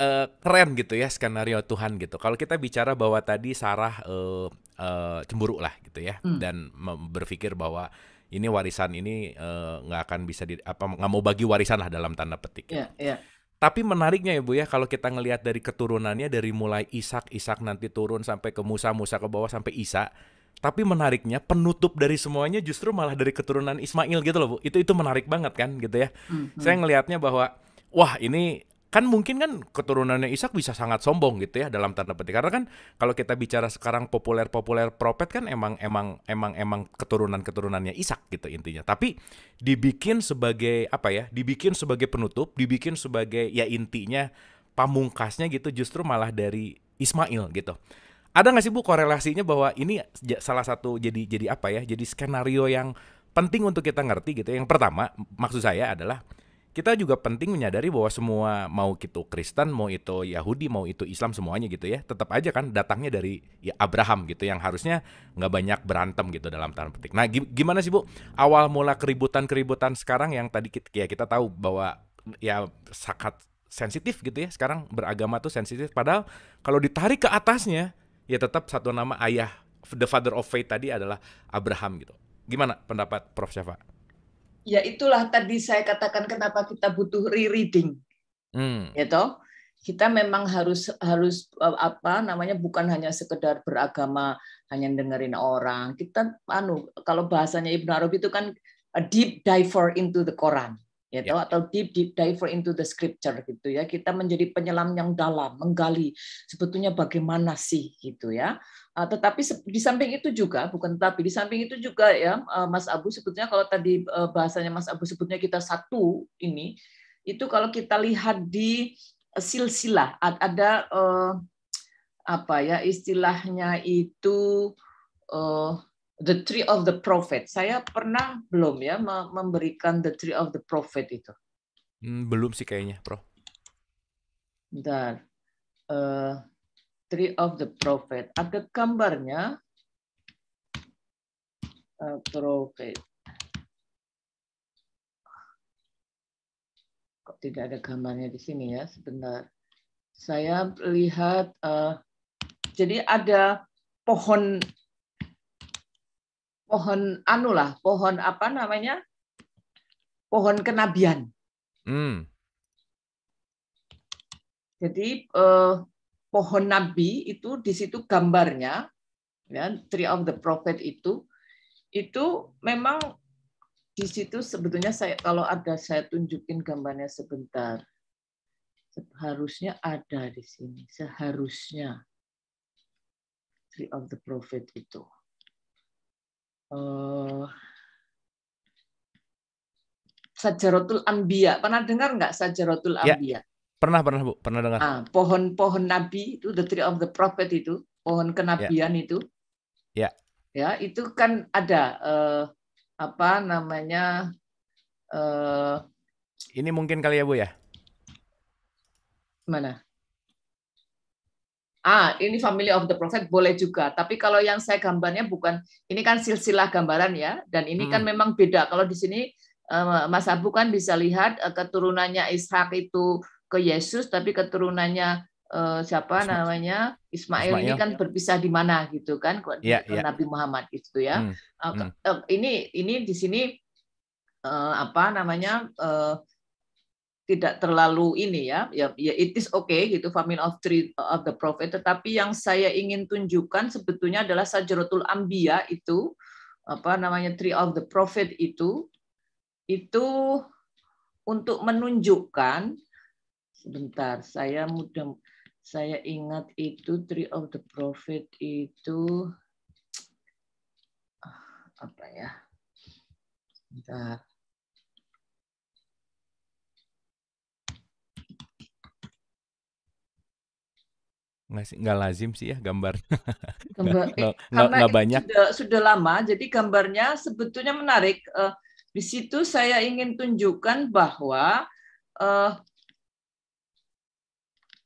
uh, keren gitu ya skenario Tuhan gitu. Kalau kita bicara bahwa tadi Sarah uh, uh, cemburu lah gitu ya hmm. dan berpikir bahwa ini warisan ini nggak uh, akan bisa di apa nggak mau bagi warisan lah dalam tanda petik. Yeah, ya. Gitu. yeah. Tapi menariknya ya Bu ya kalau kita ngelihat dari keturunannya dari mulai Ishak Ishak nanti turun sampai ke Musa Musa ke bawah sampai Isa. Tapi menariknya penutup dari semuanya justru malah dari keturunan Ismail gitu loh Bu. Itu itu menarik banget kan gitu ya. Mm -hmm. Saya ngelihatnya bahwa wah ini kan mungkin kan keturunannya Ishak bisa sangat sombong gitu ya dalam tanda petik karena kan kalau kita bicara sekarang populer-populer propet kan emang emang emang emang keturunan-keturunannya Ishak gitu intinya tapi dibikin sebagai apa ya dibikin sebagai penutup dibikin sebagai ya intinya pamungkasnya gitu justru malah dari Ismail gitu ada nggak sih bu korelasinya bahwa ini salah satu jadi jadi apa ya jadi skenario yang penting untuk kita ngerti gitu ya? yang pertama maksud saya adalah kita juga penting menyadari bahwa semua mau itu Kristen, mau itu Yahudi, mau itu Islam semuanya gitu ya, tetap aja kan datangnya dari ya Abraham gitu yang harusnya nggak banyak berantem gitu dalam tanda petik. Nah, gimana sih Bu awal mula keributan-keributan sekarang yang tadi kita, ya kita tahu bahwa ya sangat sensitif gitu ya sekarang beragama tuh sensitif padahal kalau ditarik ke atasnya ya tetap satu nama ayah the father of faith tadi adalah Abraham gitu. Gimana pendapat Prof Syafa? ya itulah tadi saya katakan kenapa kita butuh re-reading. Hmm. Gitu. Kita memang harus harus e, apa namanya bukan hanya sekedar beragama hanya dengerin orang. Kita anu kalau bahasanya Ibnu Arabi itu kan a deep dive into the Quran gitu ya yeah. atau deep deep dive into the scripture gitu ya kita menjadi penyelam yang dalam menggali sebetulnya bagaimana sih gitu ya uh, tetapi di samping itu juga bukan tapi di samping itu juga ya uh, Mas Abu sebetulnya kalau tadi uh, bahasanya Mas Abu sebetulnya kita satu ini itu kalau kita lihat di eh, silsilah ada eh, apa ya istilahnya itu The Tree of the Prophet. Saya pernah belum ya memberikan The Tree of the Prophet itu. Hmm, belum sih kayaknya, Bro. Bentar. Uh, Tree of the Prophet. Ada gambarnya. Uh, prophet. Kok tidak ada gambarnya di sini ya? Sebentar. Saya lihat. Uh, jadi ada pohon pohon anu lah, pohon apa namanya? Pohon kenabian. Hmm. Jadi eh, pohon nabi itu di situ gambarnya ya Tree of the Prophet itu itu memang di situ sebetulnya saya kalau ada saya tunjukin gambarnya sebentar. Harusnya ada di sini, seharusnya Tree of the Prophet itu. Eh, Sajarotul Ambia. Pernah dengar nggak Sajarotul Ambia? Ya, pernah, pernah Bu. Pernah dengar. Ah, pohon-pohon Nabi itu, The Tree of the Prophet itu, pohon kenabian ya. itu. Ya. Ya, itu kan ada eh, apa namanya eh, Ini mungkin kali ya Bu ya? Mana? ah ini family of the prophet boleh juga tapi kalau yang saya gambarnya bukan ini kan silsilah gambaran ya dan ini kan hmm. kan memang beda kalau di sini eh, Mas Abu kan bisa lihat eh, keturunannya Ishak itu ke Yesus tapi keturunannya eh, siapa Ismail. namanya Ismail, Ismail ini kan berpisah di mana gitu kan ya, ya. Nabi Muhammad itu ya hmm. Hmm. ini ini di sini apa namanya tidak terlalu ini ya, ya, ya it is okay gitu, family of three of the prophet. Tetapi yang saya ingin tunjukkan sebetulnya adalah sajrotul ambia itu apa namanya three of the prophet itu itu untuk menunjukkan sebentar saya mudah saya ingat itu three of the prophet itu ah, apa ya sebentar Nggak sih, nggak lazim sih ya gambar. Nggak eh, banyak. sudah sudah lama, jadi gambarnya sebetulnya menarik. uh, di situ saya ingin tunjukkan bahwa uh,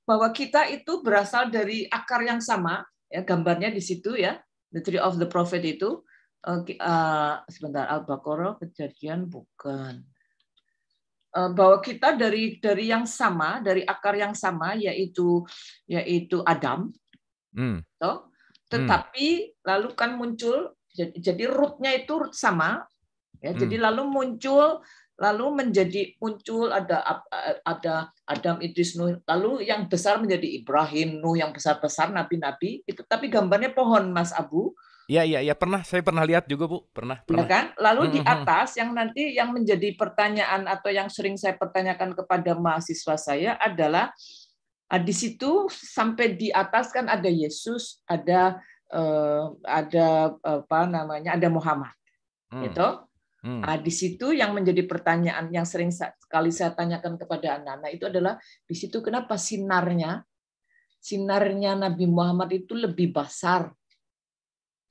bahwa kita itu berasal dari akar yang sama, ya gambarnya di situ ya, the tree of the prophet itu. Uh, uh, sebentar Al-Baqarah kejadian bukan Eh, bahwa kita dari dari yang sama, dari akar yang sama yaitu yaitu Adam. Hmm. Toh? Hmm. Tetapi hmm. lalu kan muncul jadi, jadi rootnya itu root sama ya. Hmm. Jadi lalu muncul lalu menjadi muncul ada ada Adam Idris Nuh lalu yang besar menjadi Ibrahim Nuh yang besar besar nabi-nabi itu tapi gambarnya pohon Mas Abu Iya iya iya pernah saya pernah lihat juga Bu, pernah. pernah. Ya kan? Lalu di atas yang nanti yang menjadi pertanyaan atau yang sering saya pertanyakan kepada mahasiswa saya adalah ah, di situ sampai di atas kan ada Yesus, ada eh, ada apa namanya? ada Muhammad. Hmm. Gitu. Hmm. Ah, di situ yang menjadi pertanyaan yang sering sekali saya tanyakan kepada anak-anak itu adalah di situ kenapa sinarnya sinarnya Nabi Muhammad itu lebih besar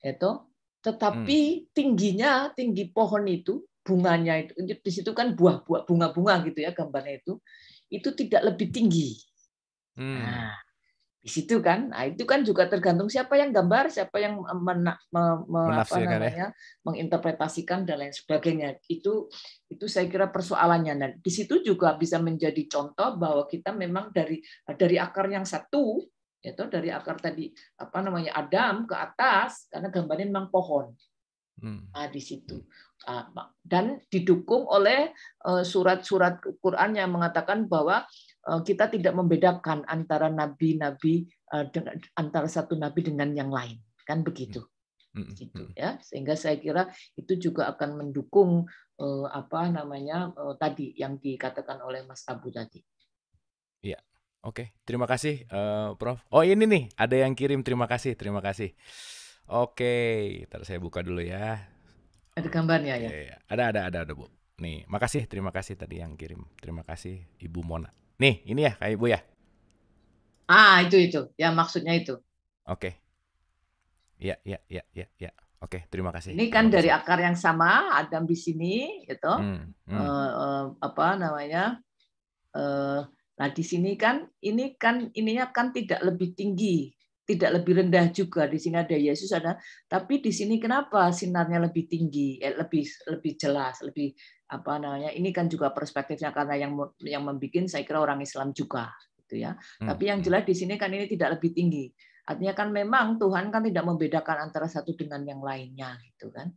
itu tetapi hmm. tingginya tinggi pohon itu bunganya itu di situ kan buah-buah bunga-bunga gitu ya gambarnya itu itu tidak lebih tinggi hmm. nah di situ kan nah itu kan juga tergantung siapa yang gambar siapa yang mena, me, me, ya. namanya, ya? menginterpretasikan dan lain sebagainya itu itu saya kira persoalannya nah, di situ juga bisa menjadi contoh bahwa kita memang dari dari akar yang satu yaitu dari akar tadi apa namanya Adam ke atas karena gambarnya memang pohon hmm. nah, di situ ah, dan didukung oleh eh, surat-surat Quran yang mengatakan bahwa eh, kita tidak membedakan antara nabi-nabi eh, antara satu nabi dengan yang lain kan begitu hmm. Hmm, gitu ya sehingga saya kira itu juga akan mendukung apa namanya tadi yang dikatakan oleh Mas Abu tadi. Oke, terima kasih uh, Prof. Oh ini nih, ada yang kirim. Terima kasih, terima kasih. Oke, ntar saya buka dulu ya. Ada gambarnya ya? ya, iya, iya. Ada, ada, ada, ada Bu. Nih, makasih, terima kasih tadi yang kirim. Terima kasih Ibu Mona. Nih, ini ya kayak Ibu ya? Ah, itu itu. Ya maksudnya itu. Oke. Ya, ya, ya, ya, ya. Oke, terima kasih. Ini kan terima dari kasih. akar yang sama, Adam di sini, gitu. Hmm, hmm. Uh, uh, apa namanya? Uh, Nah, di sini kan ini kan ininya kan tidak lebih tinggi, tidak lebih rendah juga. Di sini ada Yesus ada, tapi di sini kenapa sinarnya lebih tinggi, eh, lebih lebih jelas, lebih apa namanya? Ini kan juga perspektifnya karena yang yang membuat saya kira orang Islam juga gitu ya. Hmm. Tapi yang hmm, hmm. jelas di sini kan ini tidak lebih tinggi. Artinya kan memang Tuhan kan tidak membedakan antara satu dengan yang lainnya gitu kan.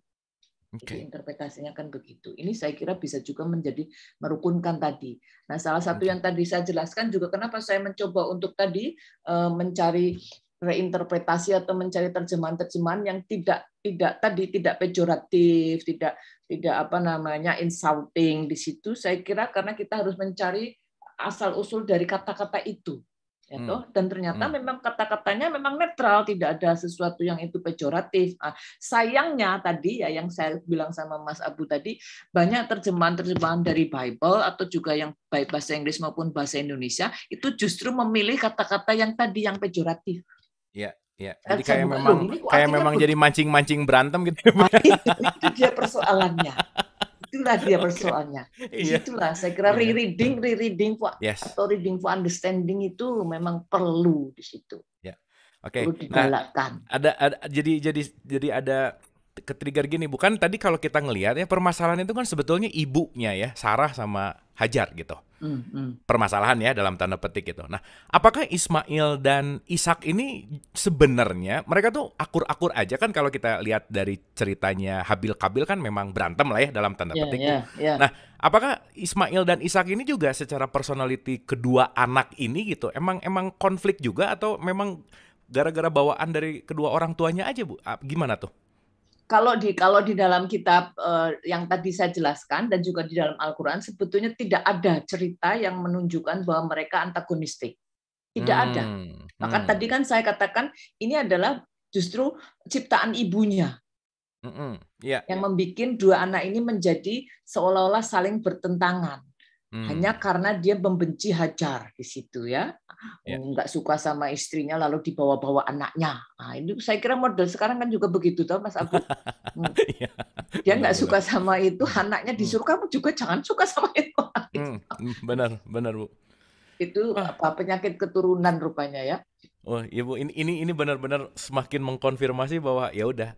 Okay. Jadi interpretasinya kan begitu. Ini saya kira bisa juga menjadi merukunkan tadi. Nah, salah satu yang tadi saya jelaskan juga kenapa saya mencoba untuk tadi eh, mencari reinterpretasi atau mencari terjemahan-terjemahan yang tidak tidak tadi tidak pejoratif, tidak tidak apa namanya insulting di situ. Saya kira karena kita harus mencari asal usul dari kata-kata itu ya hmm. Gitu. dan ternyata hmm. memang kata-katanya memang netral tidak ada sesuatu yang itu pejoratif nah, sayangnya tadi ya yang saya bilang sama Mas Abu tadi banyak terjemahan-terjemahan dari Bible atau juga yang baik bahasa Inggris maupun bahasa Indonesia itu justru memilih kata-kata yang tadi yang pejoratif ya ya jadi kayak memang kayak memang jadi mancing-mancing berantem gitu ya, nah, itu dia persoalannya Itulah dia persoalannya. Okay. Iya. Itulah saya kira re-reading, iya. re-reading for, yes. atau reading for understanding itu memang perlu di situ. Yeah. Oke. Okay. Nah, ada, ada jadi jadi jadi ada ketrigger gini bukan tadi kalau kita ngelihat ya permasalahan itu kan sebetulnya ibunya ya Sarah sama Hajar gitu. Hmm, hmm. permasalahan ya dalam tanda petik gitu. Nah, apakah Ismail dan Ishak ini sebenarnya mereka tuh akur-akur aja kan kalau kita lihat dari ceritanya Habil Kabil kan memang berantem lah ya dalam tanda yeah, petik. Yeah, yeah. Nah, apakah Ismail dan Ishak ini juga secara personality kedua anak ini gitu emang emang konflik juga atau memang gara-gara bawaan dari kedua orang tuanya aja Bu? Ah, gimana tuh? kalau di kalau di dalam kitab uh, yang tadi saya jelaskan dan juga di dalam Al-Qur'an sebetulnya tidak ada cerita yang menunjukkan bahwa mereka antagonistik. Tidak hmm. ada. Maka hmm. tadi kan saya katakan ini adalah justru ciptaan ibunya. Mm-hmm. Yeah. Yang membuat dua anak ini menjadi seolah-olah saling bertentangan. Hmm. Hanya karena dia membenci Hajar di situ ya yeah. Oh, nggak suka sama istrinya lalu dibawa-bawa anaknya. Nah, ini saya kira model sekarang kan juga begitu toh Mas Abu. Hmm. Iya. Dia nggak suka sama itu hmm. anaknya hmm. disuruh kamu juga jangan suka sama itu. Hmm. hmm. Benar, benar Bu. Itu ah. apa penyakit keturunan rupanya ya. Oh, iya Bu, ini ini ini benar-benar semakin mengkonfirmasi bahwa ya udah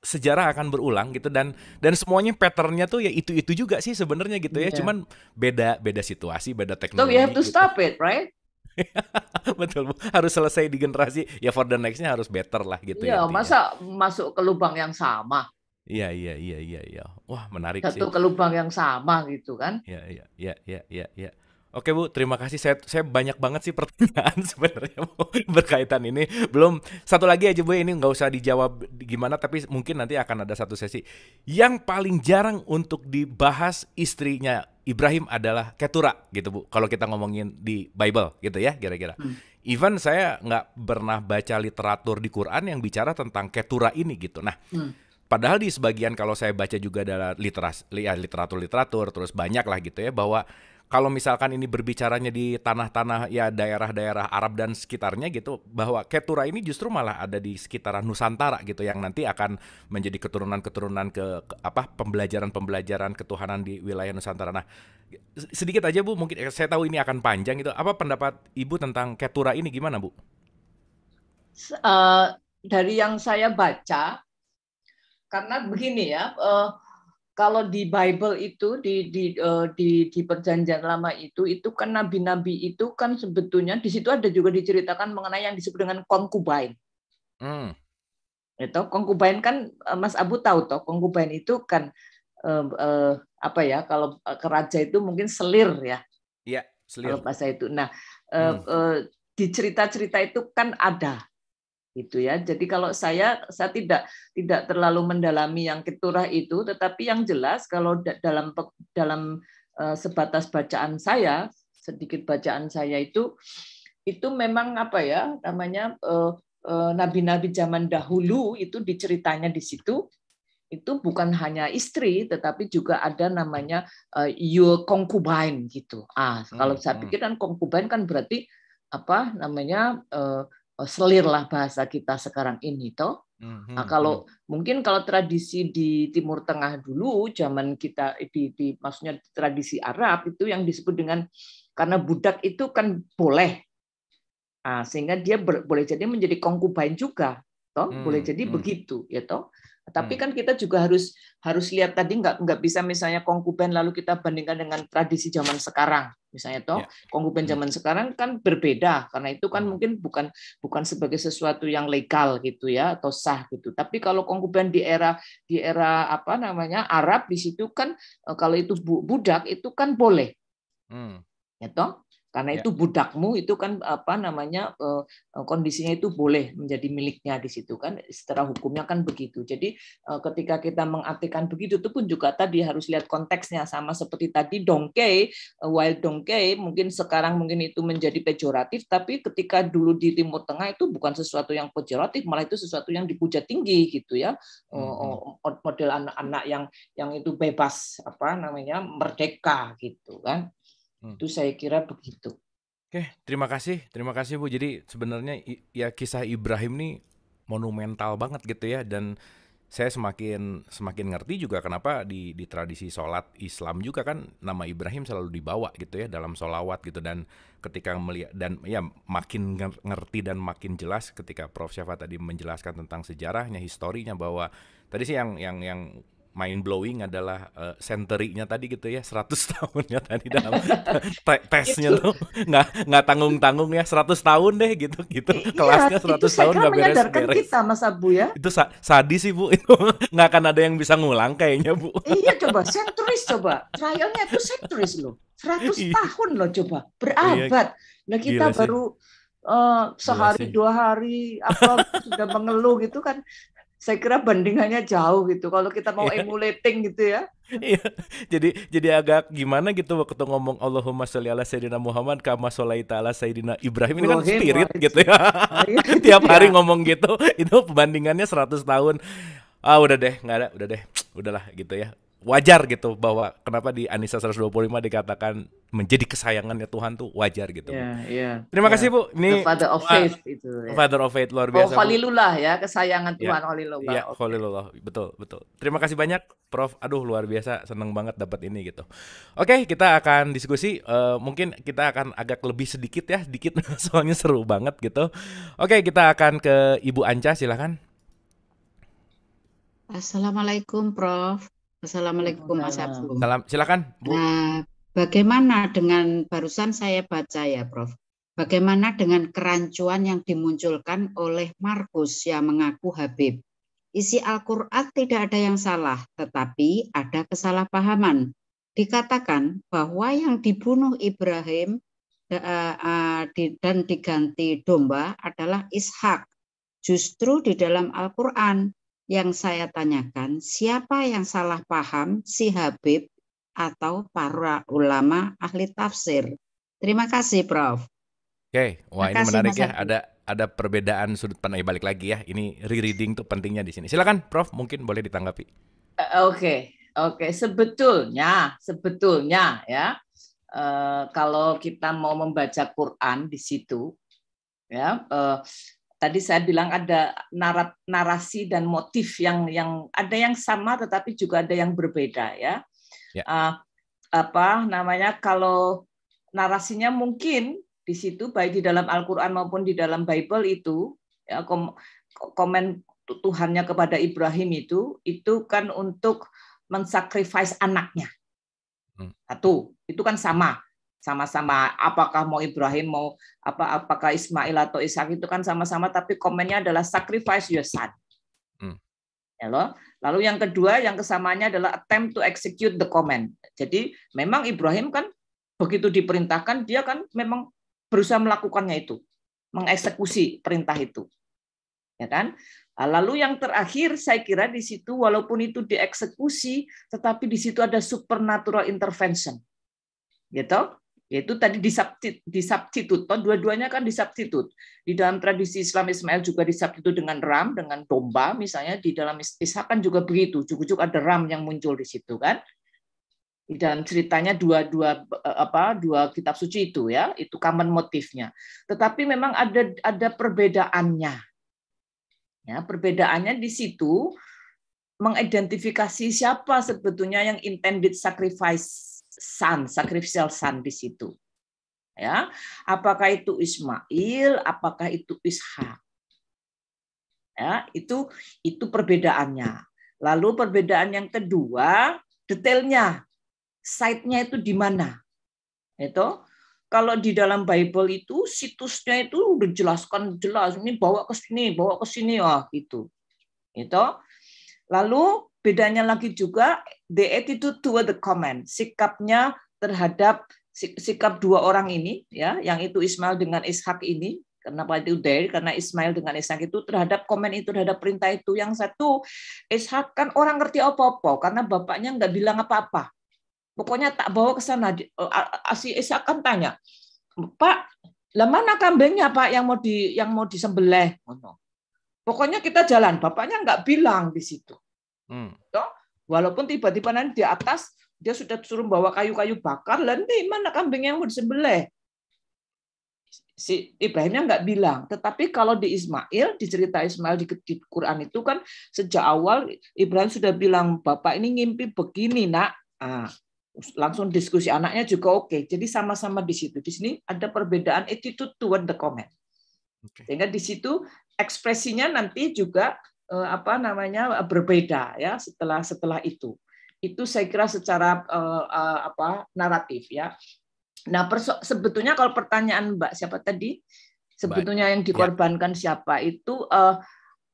sejarah akan berulang gitu dan dan semuanya patternnya tuh ya itu itu juga sih sebenarnya gitu ya iya. cuman beda beda situasi beda teknologi. So we have to gitu. stop it, right? Betul, harus selesai di generasi ya for the nextnya harus better lah gitu iya, ya. Iya, masa masuk ke lubang yang sama? Iya, iya, iya, iya, iya. Wah, menarik Satu sih. ke lubang yang sama gitu kan? Iya, iya, iya, iya, iya, iya. Oke Bu, terima kasih. Saya, saya banyak banget sih pertanyaan sebenarnya Bu, berkaitan ini. Belum satu lagi aja Bu, ini nggak usah dijawab gimana, tapi mungkin nanti akan ada satu sesi. Yang paling jarang untuk dibahas istrinya Ibrahim adalah Ketura gitu Bu. Kalau kita ngomongin di Bible gitu ya, kira-kira. Hmm. Even saya nggak pernah baca literatur di Quran yang bicara tentang Ketura ini gitu. Nah. Hmm. Padahal di sebagian kalau saya baca juga dalam literas, ya, literatur-literatur, terus banyak lah gitu ya bahwa kalau misalkan ini berbicaranya di tanah-tanah ya daerah-daerah Arab dan sekitarnya gitu bahwa Ketura ini justru malah ada di sekitaran Nusantara gitu yang nanti akan menjadi keturunan-keturunan ke, ke apa pembelajaran-pembelajaran ketuhanan di wilayah Nusantara. Nah, sedikit aja Bu mungkin eh, saya tahu ini akan panjang gitu. apa pendapat Ibu tentang Ketura ini gimana Bu? Uh, dari yang saya baca karena begini ya uh, kalau di Bible itu di di uh, di, di perjanjian lama itu itu kan nabi-nabi itu kan sebetulnya di situ ada juga diceritakan mengenai yang disebut dengan konkubain. Hmm. Itu ya konkubain kan eh, Mas Abu tahu toh konkubain itu kan uh, uh, apa ya kalau keraja itu mungkin selir ya. Iya, selir. Kalau bahasa itu. Nah, hmm. uh, uh, di cerita-cerita itu kan ada itu ya. Jadi kalau saya saya tidak tidak terlalu mendalami yang keturah itu, tetapi yang jelas kalau dalam dalam eh, sebatas bacaan saya, sedikit bacaan saya itu itu memang apa ya namanya eh, eh, nabi-nabi zaman dahulu itu diceritanya di situ itu bukan hanya istri tetapi juga ada namanya you concubine gitu. Ah, kalau saya hmm. pikir kan concubine kan berarti apa namanya Eh, selir lah bahasa kita sekarang ini toh. Mhm, nah, kalau mhm. mungkin kalau tradisi di Timur Tengah dulu zaman kita di, di maksudnya tradisi Arab itu yang disebut dengan karena budak itu kan boleh. Nah, sehingga dia ber, boleh jadi menjadi konkubain juga toh, -hmm. boleh jadi -hmm. begitu ya toh. Tapi hmm. kan kita juga harus harus lihat tadi nggak nggak bisa misalnya konkuben lalu kita bandingkan dengan tradisi zaman sekarang misalnya toh yeah. konkuben hmm. zaman sekarang kan berbeda karena itu kan hmm. mungkin bukan bukan sebagai sesuatu yang legal gitu ya atau sah gitu. Tapi kalau konkuben di era di era apa namanya Arab di situ kan e, kalau itu budak itu kan boleh. Hmm. Ya toh? karena ya. itu budakmu itu kan apa namanya eh, eh, kondisinya itu boleh menjadi miliknya di situ kan secara hukumnya kan begitu jadi eh, ketika kita mengartikan begitu itu pun juga tadi harus lihat konteksnya sama seperti tadi dongke wild dongke mungkin sekarang mungkin itu menjadi pejoratif tapi ketika dulu di timur tengah itu bukan sesuatu yang pejoratif malah itu sesuatu yang dipuja tinggi gitu ya hmm, hmm. model anak-anak yang yang itu bebas apa namanya merdeka gitu kan Hmm. Itu saya kira begitu. Oke, terima kasih, terima kasih Bu. Jadi sebenarnya ya kisah Ibrahim nih monumental banget gitu ya dan saya semakin semakin ngerti juga kenapa di di tradisi sholat Islam juga kan nama Ibrahim selalu dibawa gitu ya dalam sholawat gitu dan ketika melihat dan ya makin ngerti dan makin jelas ketika Prof Syafa tadi menjelaskan tentang sejarahnya historinya bahwa tadi sih yang yang yang mind blowing adalah uh, eh, century tadi gitu ya 100 tahunnya tadi dalam tesnya gitu. tuh nggak nggak tanggung tanggung ya 100 tahun deh gitu gitu I iya, kelasnya 100 tahun kan nggak beres beres kita mas abu ya itu sa sadis sih bu itu nggak akan ada yang bisa ngulang kayaknya bu iya coba centuries coba trialnya itu centuries loh 100 iya. tahun loh coba iya. berabad nah kita Gila baru eh, sih. uh, sehari dua hari apa sudah mengeluh gitu kan saya kira bandingannya jauh gitu kalau kita mau yeah. emulating gitu ya Iya. jadi jadi agak gimana gitu waktu ngomong Allahumma sholli ala sayyidina Muhammad kama sholaita ala sayyidina Ibrahim ini kan spirit gitu ya. Tiap hari ngomong gitu itu perbandingannya 100 tahun. Ah udah deh, nggak ada, udah deh. Udahlah gitu ya wajar gitu bahwa kenapa di Anissa 125 dikatakan menjadi kesayangannya Tuhan tuh wajar gitu. Iya, yeah, Yeah, Terima yeah. kasih Bu. Ini The Father of Faith uh, itu. Ya. Father of Faith luar oh, biasa. Oh, ya, kesayangan ya. Tuhan Yeah. Iya, okay. Betul, betul. Terima kasih banyak Prof. Aduh, luar biasa seneng banget dapat ini gitu. Oke, kita akan diskusi uh, mungkin kita akan agak lebih sedikit ya, sedikit soalnya seru banget gitu. Oke, kita akan ke Ibu Anca silahkan. Assalamualaikum Prof. Assalamualaikum Mas Abdul. Salam, silakan. Bu. Nah, bagaimana dengan barusan saya baca ya, Prof. Bagaimana dengan kerancuan yang dimunculkan oleh Markus yang mengaku Habib? Isi Al-Qur'an tidak ada yang salah, tetapi ada kesalahpahaman. Dikatakan bahwa yang dibunuh Ibrahim eh, eh, dan diganti domba adalah Ishak. Justru di dalam Al-Qur'an yang saya tanyakan, siapa yang salah paham si Habib atau para ulama ahli tafsir? Terima kasih, Prof. Oke, okay. wah ini menarik ya. Ada ada perbedaan sudut pandang eh, balik lagi ya. Ini re-reading tuh pentingnya di sini. Silakan, Prof. Mungkin boleh ditanggapi. Eh, oke, uh, oke. Okay. Okay. Sebetulnya, sebetulnya ya, uh, kalau kita mau membaca Quran di situ, ya uh, tadi saya bilang ada narasi dan motif yang yang ada yang sama tetapi juga ada yang berbeda ya. ya. Uh, apa namanya kalau narasinya mungkin di situ baik di dalam Al-Qur'an maupun di dalam Bible itu ya kom komen Tuhannya kepada Ibrahim itu itu kan untuk mensacrifice anaknya. Hmm. Satu, itu kan sama sama-sama apakah mau Ibrahim mau apa apakah Ismail atau Ishak itu kan sama-sama tapi komennya adalah sacrifice your son. Hmm. Ya lalu yang kedua yang kesamanya adalah attempt to execute the command. Jadi memang Ibrahim kan begitu diperintahkan dia kan memang berusaha melakukannya itu, mengeksekusi perintah itu. Ya kan? Nah, lalu yang terakhir saya kira di situ walaupun itu dieksekusi tetapi di situ ada supernatural intervention. Gitu? yaitu tadi disubstitut, disubstitut. Oh, dua-duanya kan disubstitut. Di dalam tradisi Islam Ismail juga disubstitut dengan ram, dengan domba misalnya, di dalam Ishak kan juga begitu, juga cukup ada ram yang muncul di situ kan. Di dalam ceritanya dua-dua eh, apa dua kitab suci itu ya, itu common motifnya. Tetapi memang ada ada perbedaannya. Ya, perbedaannya di situ mengidentifikasi siapa sebetulnya yang intended sacrifice son, sacrificial son di situ. Ya, apakah itu Ismail, apakah itu Ishak? Ya, itu itu perbedaannya. Lalu perbedaan yang kedua, detailnya. Site-nya itu di mana? Itu kalau di dalam Bible itu situsnya itu udah jelaskan jelas ini bawa ke sini, bawa ke sini wah oh, itu, Itu. Lalu Bedanya lagi juga the attitude toward the comment, sikapnya terhadap sikap dua orang ini ya, yang itu Ismail dengan Ishak ini Kenapa itu dari? Karena Ismail dengan Ishak itu terhadap komen itu terhadap perintah itu yang satu Ishak kan orang ngerti apa-apa karena bapaknya nggak bilang apa-apa. Pokoknya tak bawa ke sana. Si Ishak kan tanya, Pak, lah mana kambingnya Pak yang mau di yang mau disembelih? Pokoknya kita jalan. Bapaknya nggak bilang di situ. Hmm. Toh, walaupun tiba-tiba nanti di atas dia sudah suruh bawa kayu-kayu bakar, nanti mana kambing yang mau disembelih? Si Ibrahimnya nggak bilang. Tetapi kalau di Ismail, di cerita Ismail di, di Quran itu kan sejak awal Ibrahim sudah bilang, Bapak ini ngimpi begini, nak. Ah, langsung diskusi anaknya juga oke. Okay. Jadi sama-sama di situ. Di sini ada perbedaan attitude toward the comment. Sehingga di situ ekspresinya nanti juga Eh, apa namanya eh, berbeda ya setelah setelah itu itu saya kira secara eh, apa naratif ya nah perso sebetulnya kalau pertanyaan mbak siapa tadi sebetulnya yang ya. dikorbankan ya. siapa itu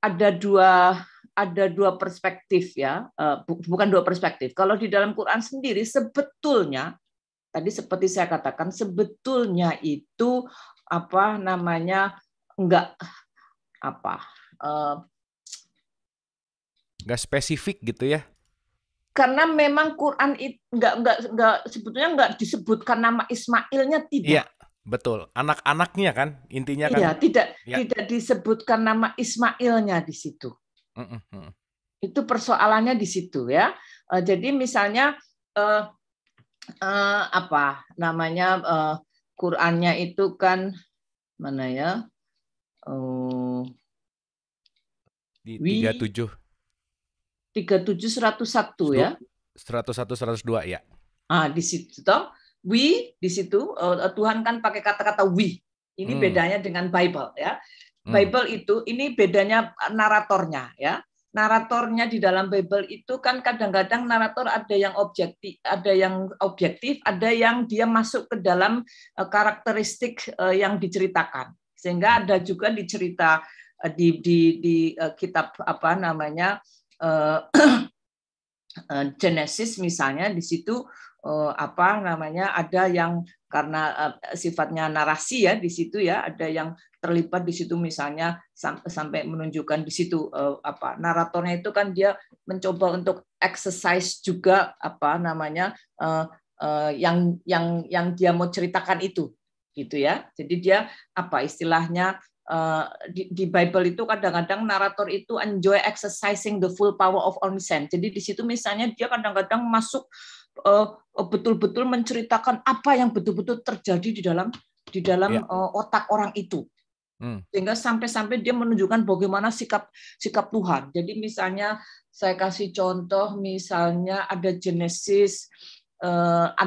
ada dua ada dua perspektif ya bukan dua perspektif kalau di dalam Quran sendiri sebetulnya tadi seperti saya katakan sebetulnya itu apa namanya enggak apa nggak spesifik gitu ya karena memang Quran itu nggak nggak nggak sebetulnya nggak disebutkan nama Ismailnya tidak. Iya, betul. Anak-anaknya kan intinya kan. Iya, tidak ya. tidak disebutkan nama Ismailnya di situ. Mm -mm. Itu persoalannya di situ ya. Eh, jadi misalnya eh, uh, apa namanya eh, Qurannya itu kan mana ya? Oh, di 37 37101 ya. 101 102 ya. Ah, di situ toh we di situ uh, Tuhan kan pakai kata-kata we. Ini hmm. bedanya dengan Bible ya. Hmm. Bible itu ini bedanya eh, naratornya ya. Naratornya di dalam Bible itu kan kadang-kadang narator ada yang objektif, ada yang objektif, ada yang dia masuk ke dalam karakteristik yang diceritakan. Sehingga ada juga dicerita di di di kitab apa namanya Eh, eh, Genesis misalnya di situ eh, apa namanya ada yang karena sifatnya narasi ya di situ ya ada yang terlibat di situ misalnya sampai menunjukkan di situ apa naratornya itu kan dia mencoba untuk exercise juga apa namanya yang yang yang dia mau ceritakan itu gitu ya jadi dia apa istilahnya Uh, di, di Bible itu kadang-kadang narator itu enjoy exercising the full power of omniscience. Jadi di situ misalnya dia kadang-kadang masuk betul eh, eh, betul-betul menceritakan apa yang betul-betul terjadi di dalam di dalam yeah. Ya. uh, otak orang itu. Hmm. Sehingga sampai-sampai dia menunjukkan bagaimana sikap sikap Tuhan. Jadi misalnya saya kasih contoh misalnya ada Genesis uh, 6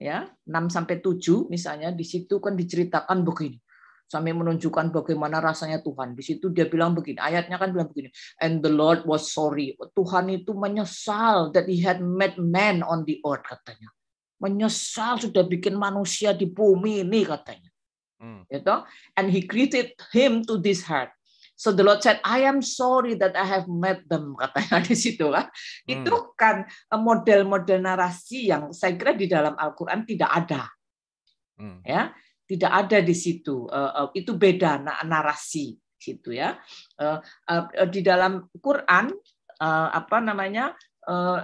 ya, 6 sampai 7 misalnya di situ kan diceritakan begini sambil menunjukkan bagaimana rasanya Tuhan. Di situ dia bilang begini, ayatnya kan bilang begini, and the Lord was sorry. Tuhan itu menyesal that he had made man on the earth katanya. Menyesal sudah bikin manusia di bumi ini katanya. Hmm. Gitu? And he created him to this heart. So the Lord said, I am sorry that I have met them, katanya di situ kan. Hmm. Itu kan eh, model-model narasi yang saya kira di dalam Al-Quran tidak ada. Hmm. Ya, tidak ada di situ. Eh, eh, itu beda narasi gitu ya. Eh, di dalam Quran apa namanya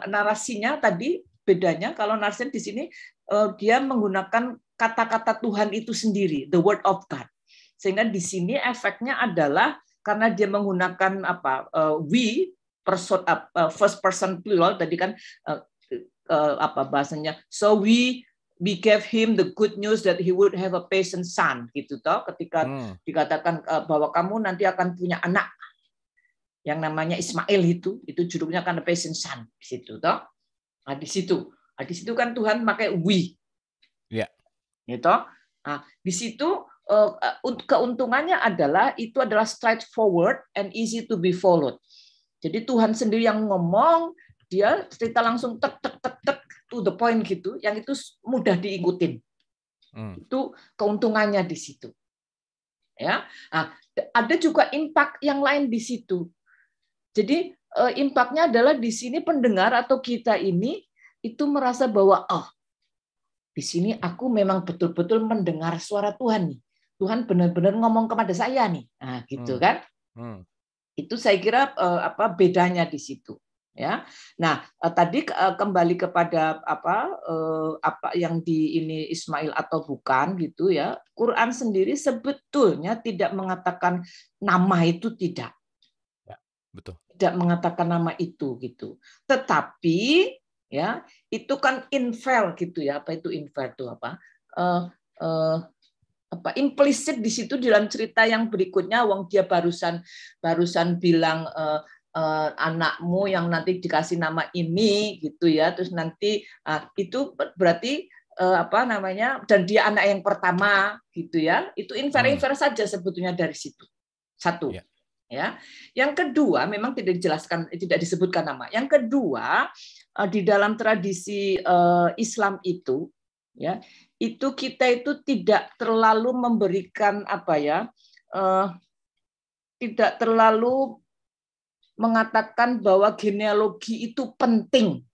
narasinya tadi bedanya kalau narasi di sini dia menggunakan kata-kata Tuhan itu sendiri, the word of God. Sehingga di sini efeknya adalah karena dia menggunakan apa we person, first person plural tadi kan apa bahasanya so we we gave him the good news that he would have a patient son gitu toh ketika hmm. dikatakan uh, bahwa kamu nanti akan punya anak yang namanya Ismail itu itu judulnya kan the patient son di situ toh nah di situ nah, di situ kan Tuhan pakai we ya yeah. gitu nah di situ uh, keuntungannya adalah itu adalah straightforward and easy to be followed jadi Tuhan sendiri yang ngomong dia cerita langsung tek tek tek tek to the point gitu, yang itu mudah diikutin. Hmm. Itu keuntungannya di situ. Ya, nah, ada juga impact yang lain di situ. Jadi eh, impactnya adalah di sini pendengar atau kita ini itu merasa bahwa oh di sini aku memang betul-betul mendengar suara Tuhan nih. Tuhan benar-benar ngomong kepada saya nih. Nah, gitu hmm. kan? Hmm. Itu saya kira eh, apa bedanya di situ ya. Nah, eh, tadi eh, kembali kepada apa eh, apa yang di ini Ismail atau bukan gitu ya. Quran sendiri sebetulnya tidak mengatakan nama itu tidak. Ya, betul. Tidak mengatakan nama itu gitu. Tetapi ya, itu kan infer gitu ya. Apa itu infer tuh apa? Uh, uh, apa implisit di situ dalam cerita yang berikutnya wong dia barusan barusan bilang uh, uh, anakmu yang nanti dikasih nama ini gitu ya terus nanti uh, itu berarti uh, apa namanya dan dia anak yang pertama gitu ya itu infer-infer hmm. saja sebetulnya dari situ satu ya. ya yang kedua memang tidak dijelaskan tidak disebutkan nama yang kedua eh, di dalam tradisi Islam itu ya itu kita itu tidak terlalu memberikan apa ya tidak terlalu mengatakan bahwa genealogi itu penting.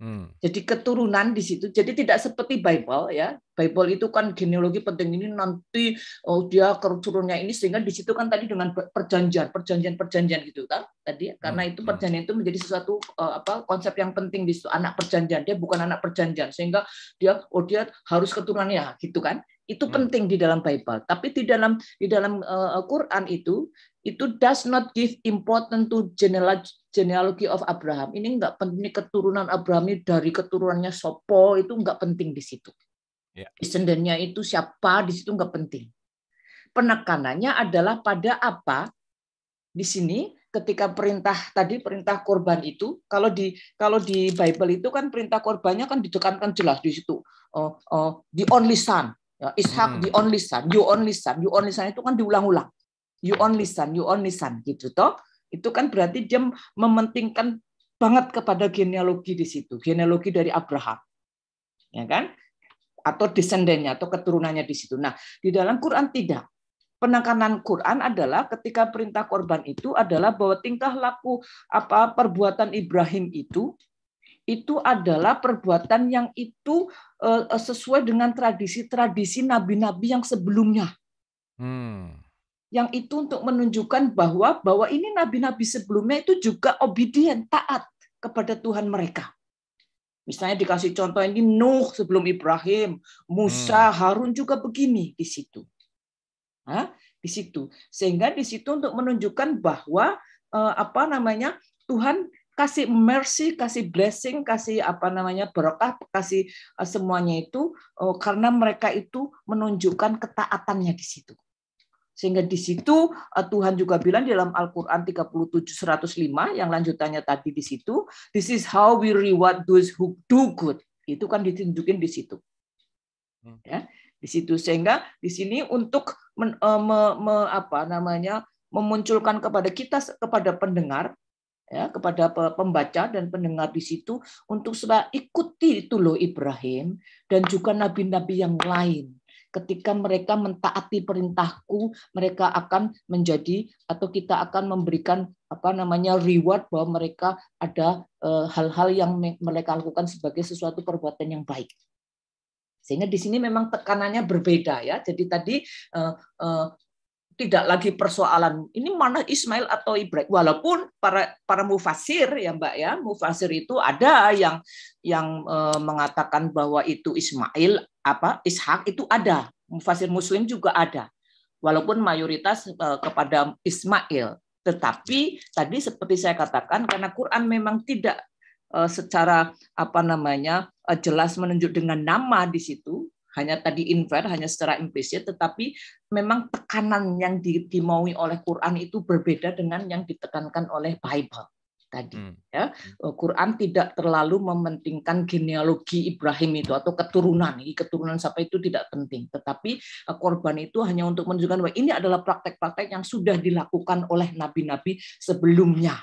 Hmm. Jadi keturunan di situ. Jadi tidak seperti Bible ya. Bible itu kan genealogi penting ini nanti oh dia keturunannya ini sehingga di situ kan tadi dengan perjanjian, perjanjian, perjanjian gitu kan tadi ya. karena itu hmm, hmm. perjanjian itu menjadi sesuatu uh, apa konsep yang penting di situ anak perjanjian dia bukan anak perjanjian sehingga dia oh dia harus keturunannya gitu kan. Itu hmm. penting di dalam Bible, tapi di dalam di dalam uh, Quran itu itu does not give important to genealogy of Abraham. Ini enggak penting keturunan Abraham ini dari keturunannya Sopo itu enggak penting di situ. Yeah. Ya. itu siapa di situ enggak penting. Penekanannya adalah pada apa di sini ketika perintah tadi perintah korban itu kalau di kalau di Bible itu kan perintah korbannya kan ditekankan jelas di situ oh, oh, the only son Ya, Ishak hmm. di only son, you only son, you only son itu kan diulang-ulang. You only son, you only son gitu toh. Itu kan berarti dia mementingkan banget kepada genealogi di situ, genealogi dari Abraham. Ya kan? Atau desendennya atau keturunannya di situ. Nah, di dalam Quran tidak. Penekanan Quran adalah ketika perintah korban itu adalah bahwa tingkah laku apa perbuatan Ibrahim itu itu adalah perbuatan yang itu Eh, eh, sesuai dengan tradisi-tradisi nabi-nabi yang sebelumnya. Hmm. Yang itu untuk menunjukkan bahwa bahwa ini nabi-nabi sebelumnya itu juga obedient, taat kepada Tuhan mereka. Misalnya dikasih contoh ini Nuh sebelum Ibrahim, Musa, hmm. Harun juga begini di situ. Hah? di situ. Sehingga di situ untuk menunjukkan bahwa eh, apa namanya? Tuhan kasih mercy, kasih blessing, kasih apa namanya berkah, kasih eh, semuanya itu eh, karena mereka itu menunjukkan ketaatannya di situ. Sehingga di situ eh, Tuhan juga bilang di dalam Al-Qur'an 37105 yang lanjutannya tadi di situ, this is how we reward those who do good. Itu kan ditunjukin di situ. Hmm. Ya, di situ sehingga di sini untuk men, me, me, apa namanya memunculkan kepada kita kepada pendengar ya kepada pembaca dan pendengar di situ untuk supaya ikuti itu loh Ibrahim dan juga nabi-nabi yang lain ketika mereka mentaati perintahku mereka akan menjadi atau kita akan memberikan apa namanya reward bahwa mereka ada eh, hal-hal yang mereka lakukan sebagai sesuatu perbuatan yang baik sehingga di sini memang tekanannya berbeda ya jadi tadi eh, eh, tidak lagi persoalan ini mana Ismail atau Ibrahim walaupun para para mufasir ya Mbak ya mufasir itu ada yang yang e, mengatakan bahwa itu Ismail apa Ishak itu ada mufasir muslim juga ada walaupun mayoritas e, kepada Ismail tetapi tadi seperti saya katakan karena Quran memang tidak e, secara apa namanya e, jelas menunjuk dengan nama di situ hanya tadi invert hanya secara implisit tetapi memang tekanan yang dimaui oleh Quran itu berbeda dengan yang ditekankan oleh Bible tadi hmm. ya eh, Quran tidak terlalu mementingkan genealogi Ibrahim itu atau keturunan ini keturunan siapa itu tidak penting tetapi eh, korban itu hanya untuk menunjukkan bahwa ini adalah praktek-praktek yang sudah dilakukan oleh nabi-nabi sebelumnya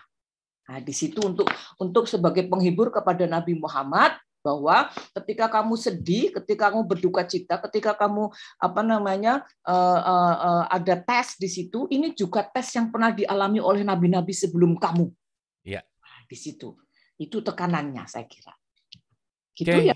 Nah, di situ untuk untuk sebagai penghibur kepada Nabi Muhammad bahwa ketika kamu sedih, ketika kamu berduka cita, ketika kamu apa namanya uh, uh, uh, ada tes di situ, ini juga tes yang pernah dialami oleh nabi-nabi sebelum kamu. Ya. di situ, itu tekanannya saya kira. Gitu okay. ya.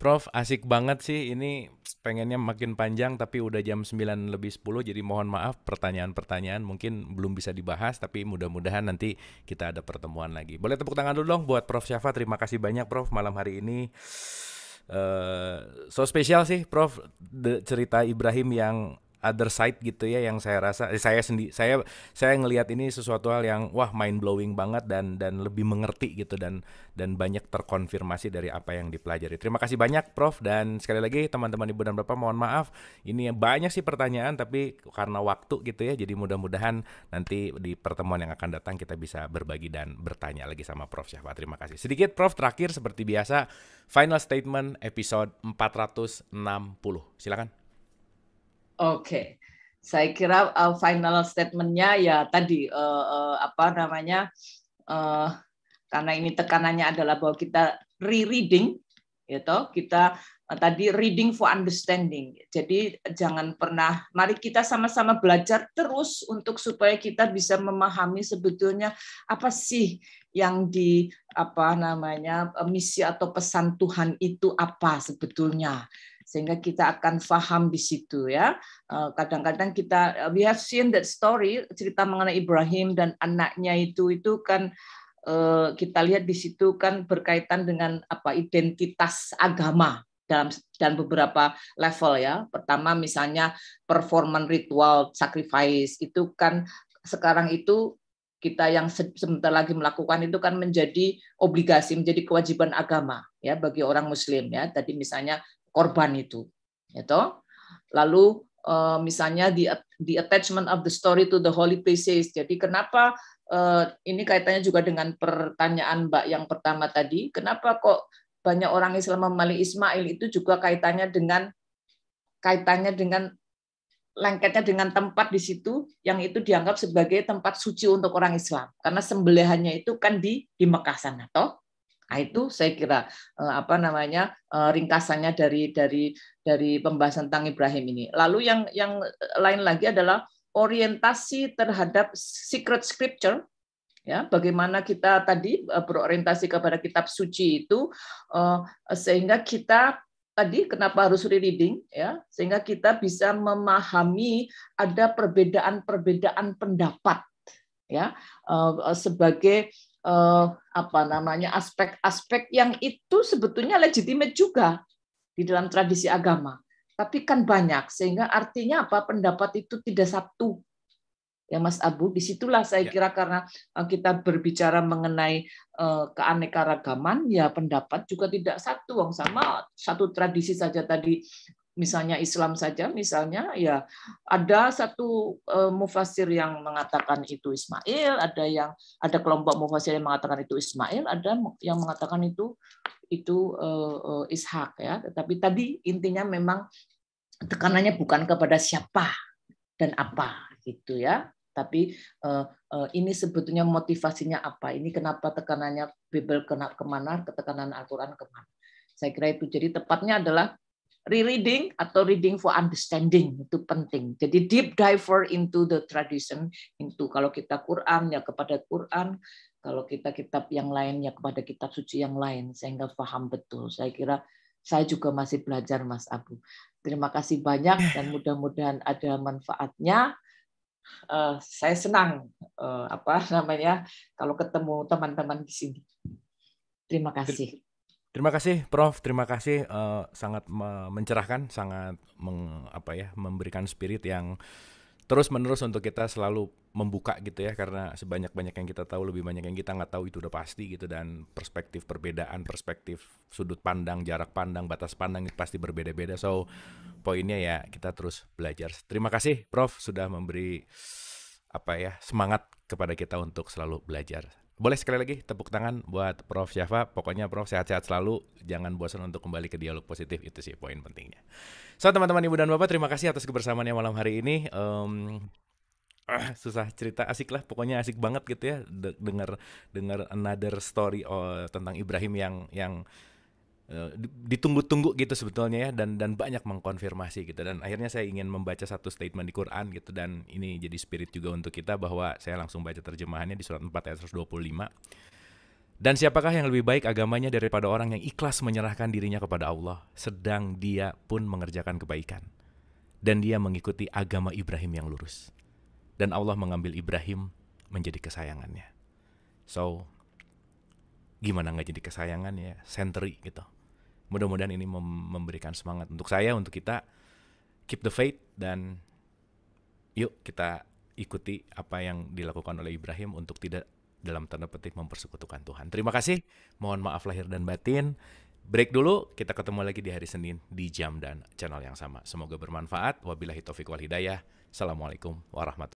Prof, asik banget sih ini pengennya makin panjang tapi udah jam 9 lebih 10 jadi mohon maaf pertanyaan-pertanyaan mungkin belum bisa dibahas tapi mudah-mudahan nanti kita ada pertemuan lagi. Boleh tepuk tangan dulu dong buat Prof Syafa. Terima kasih banyak Prof malam hari ini. Uh, so spesial sih Prof cerita Ibrahim yang other side gitu ya yang saya rasa eh, saya sendiri saya saya ngelihat ini sesuatu hal yang wah mind blowing banget dan dan lebih mengerti gitu dan dan banyak terkonfirmasi dari apa yang dipelajari. Terima kasih banyak Prof dan sekali lagi teman-teman Ibu dan Bapak mohon maaf ini banyak sih pertanyaan tapi karena waktu gitu ya jadi mudah-mudahan nanti di pertemuan yang akan datang kita bisa berbagi dan bertanya lagi sama Prof Syahwa. Terima kasih. Sedikit Prof terakhir seperti biasa final statement episode 460. Silakan. Oke, saya kira uh, final statementnya ya tadi uh, uh, apa namanya uh, karena ini tekanannya adalah bahwa kita re-reading, gitu. Kita uh, tadi reading for understanding. Jadi jangan pernah. Mari kita sama-sama belajar terus untuk supaya kita bisa memahami sebetulnya apa sih yang di apa namanya uh, misi atau pesan Tuhan itu apa sebetulnya sehingga kita akan faham di situ ya. Eh, kadang-kadang kita eh, we have seen that story cerita mengenai Ibrahim dan anaknya itu itu kan eh, kita lihat di situ kan berkaitan dengan apa identitas agama dalam dan beberapa level ya. Pertama misalnya performan ritual sacrifice itu kan sekarang itu kita yang sebentar lagi melakukan itu kan menjadi obligasi, menjadi kewajiban agama ya bagi orang muslim ya. Tadi misalnya korban itu gitu lalu uh, misalnya the, the attachment of the story to the holy places jadi kenapa uh, ini kaitannya juga dengan pertanyaan Mbak yang pertama tadi kenapa kok banyak orang Islam memalih Ismail itu juga kaitannya dengan kaitannya dengan lengketnya dengan tempat di situ yang itu dianggap sebagai tempat suci untuk orang Islam karena sembelihannya itu kan di di Mekah sana toh Nah, itu saya kira eh, apa namanya eh, ringkasannya dari dari dari pembahasan tentang Ibrahim ini. Lalu yang yang lain lagi adalah orientasi terhadap secret scripture ya bagaimana kita tadi eh, berorientasi kepada kitab suci itu sehingga kita tadi kenapa harus reading ya sehingga kita bisa memahami ada perbedaan-perbedaan pendapat ya sebagai eh, apa namanya aspek-aspek yang itu sebetulnya legitimate juga di dalam tradisi agama. Tapi kan banyak sehingga artinya apa pendapat itu tidak satu ya Mas Abu. Disitulah saya ya. kira karena eh, kita berbicara mengenai eh, keanekaragaman, ya pendapat juga tidak satu, yang sama satu tradisi saja tadi misalnya Islam saja misalnya ya ada satu eh, mufasir yang mengatakan itu Ismail ada yang ada kelompok mufasir yang mengatakan itu Ismail ada yang mengatakan itu itu eh, eh, Ishak ya tetapi tadi intinya memang tekanannya bukan kepada siapa dan apa gitu ya tapi ini sebetulnya motivasinya apa ini kenapa tekanannya Bible kena kemana Ketekanan Al-Quran kemana saya kira itu jadi tepatnya adalah rereading atau reading for understanding itu penting. Jadi deep diver into the tradition into kalau kita Quran ya kepada Quran, kalau kita kitab yang lain ya kepada kitab suci yang lain sehingga paham betul. Saya kira saya juga masih belajar Mas Abu. Terima kasih banyak eh. dan mudah-mudahan ada manfaatnya. Uh, saya senang uh, apa namanya kalau ketemu teman-teman di sini. Terima kasih. Terima kasih Prof, terima kasih uh, sangat me mencerahkan, sangat meng, apa ya, memberikan spirit yang terus-menerus untuk kita selalu membuka gitu ya karena sebanyak-banyak yang kita tahu lebih banyak yang kita nggak tahu itu udah pasti gitu dan perspektif perbedaan perspektif sudut pandang jarak pandang batas pandang itu pasti berbeda-beda so poinnya ya kita terus belajar terima kasih Prof sudah memberi apa ya semangat kepada kita untuk selalu belajar boleh sekali lagi tepuk tangan buat Prof. Syafa. Pokoknya Prof. sehat-sehat selalu. Jangan bosan untuk kembali ke dialog positif. Itu sih poin pentingnya. So teman-teman ibu dan bapak terima kasih atas kebersamaan yang malam hari ini. Um, ah, susah cerita asik lah pokoknya asik banget gitu ya dengar dengar another story oh, tentang Ibrahim yang yang Eh, ditunggu-tunggu gitu sebetulnya ya dan dan banyak mengkonfirmasi gitu dan akhirnya saya ingin membaca satu statement di Quran gitu dan ini jadi spirit juga untuk kita bahwa saya langsung baca terjemahannya di surat 4 ayat 125 dan siapakah yang lebih baik agamanya daripada orang yang ikhlas menyerahkan dirinya kepada Allah sedang dia pun mengerjakan kebaikan dan dia mengikuti agama Ibrahim yang lurus dan Allah mengambil Ibrahim menjadi kesayangannya so gimana nggak jadi kesayangan ya sentri gitu mudah-mudahan ini mem memberikan semangat untuk saya untuk kita keep the faith dan yuk kita ikuti apa yang dilakukan oleh Ibrahim untuk tidak dalam tanda petik mempersekutukan Tuhan. Terima kasih. Mohon maaf lahir dan batin. Break dulu, kita ketemu lagi di hari Senin di jam dan channel yang sama. Semoga bermanfaat. Wabillahi taufiq wal hidayah. Assalamualaikum warahmatullahi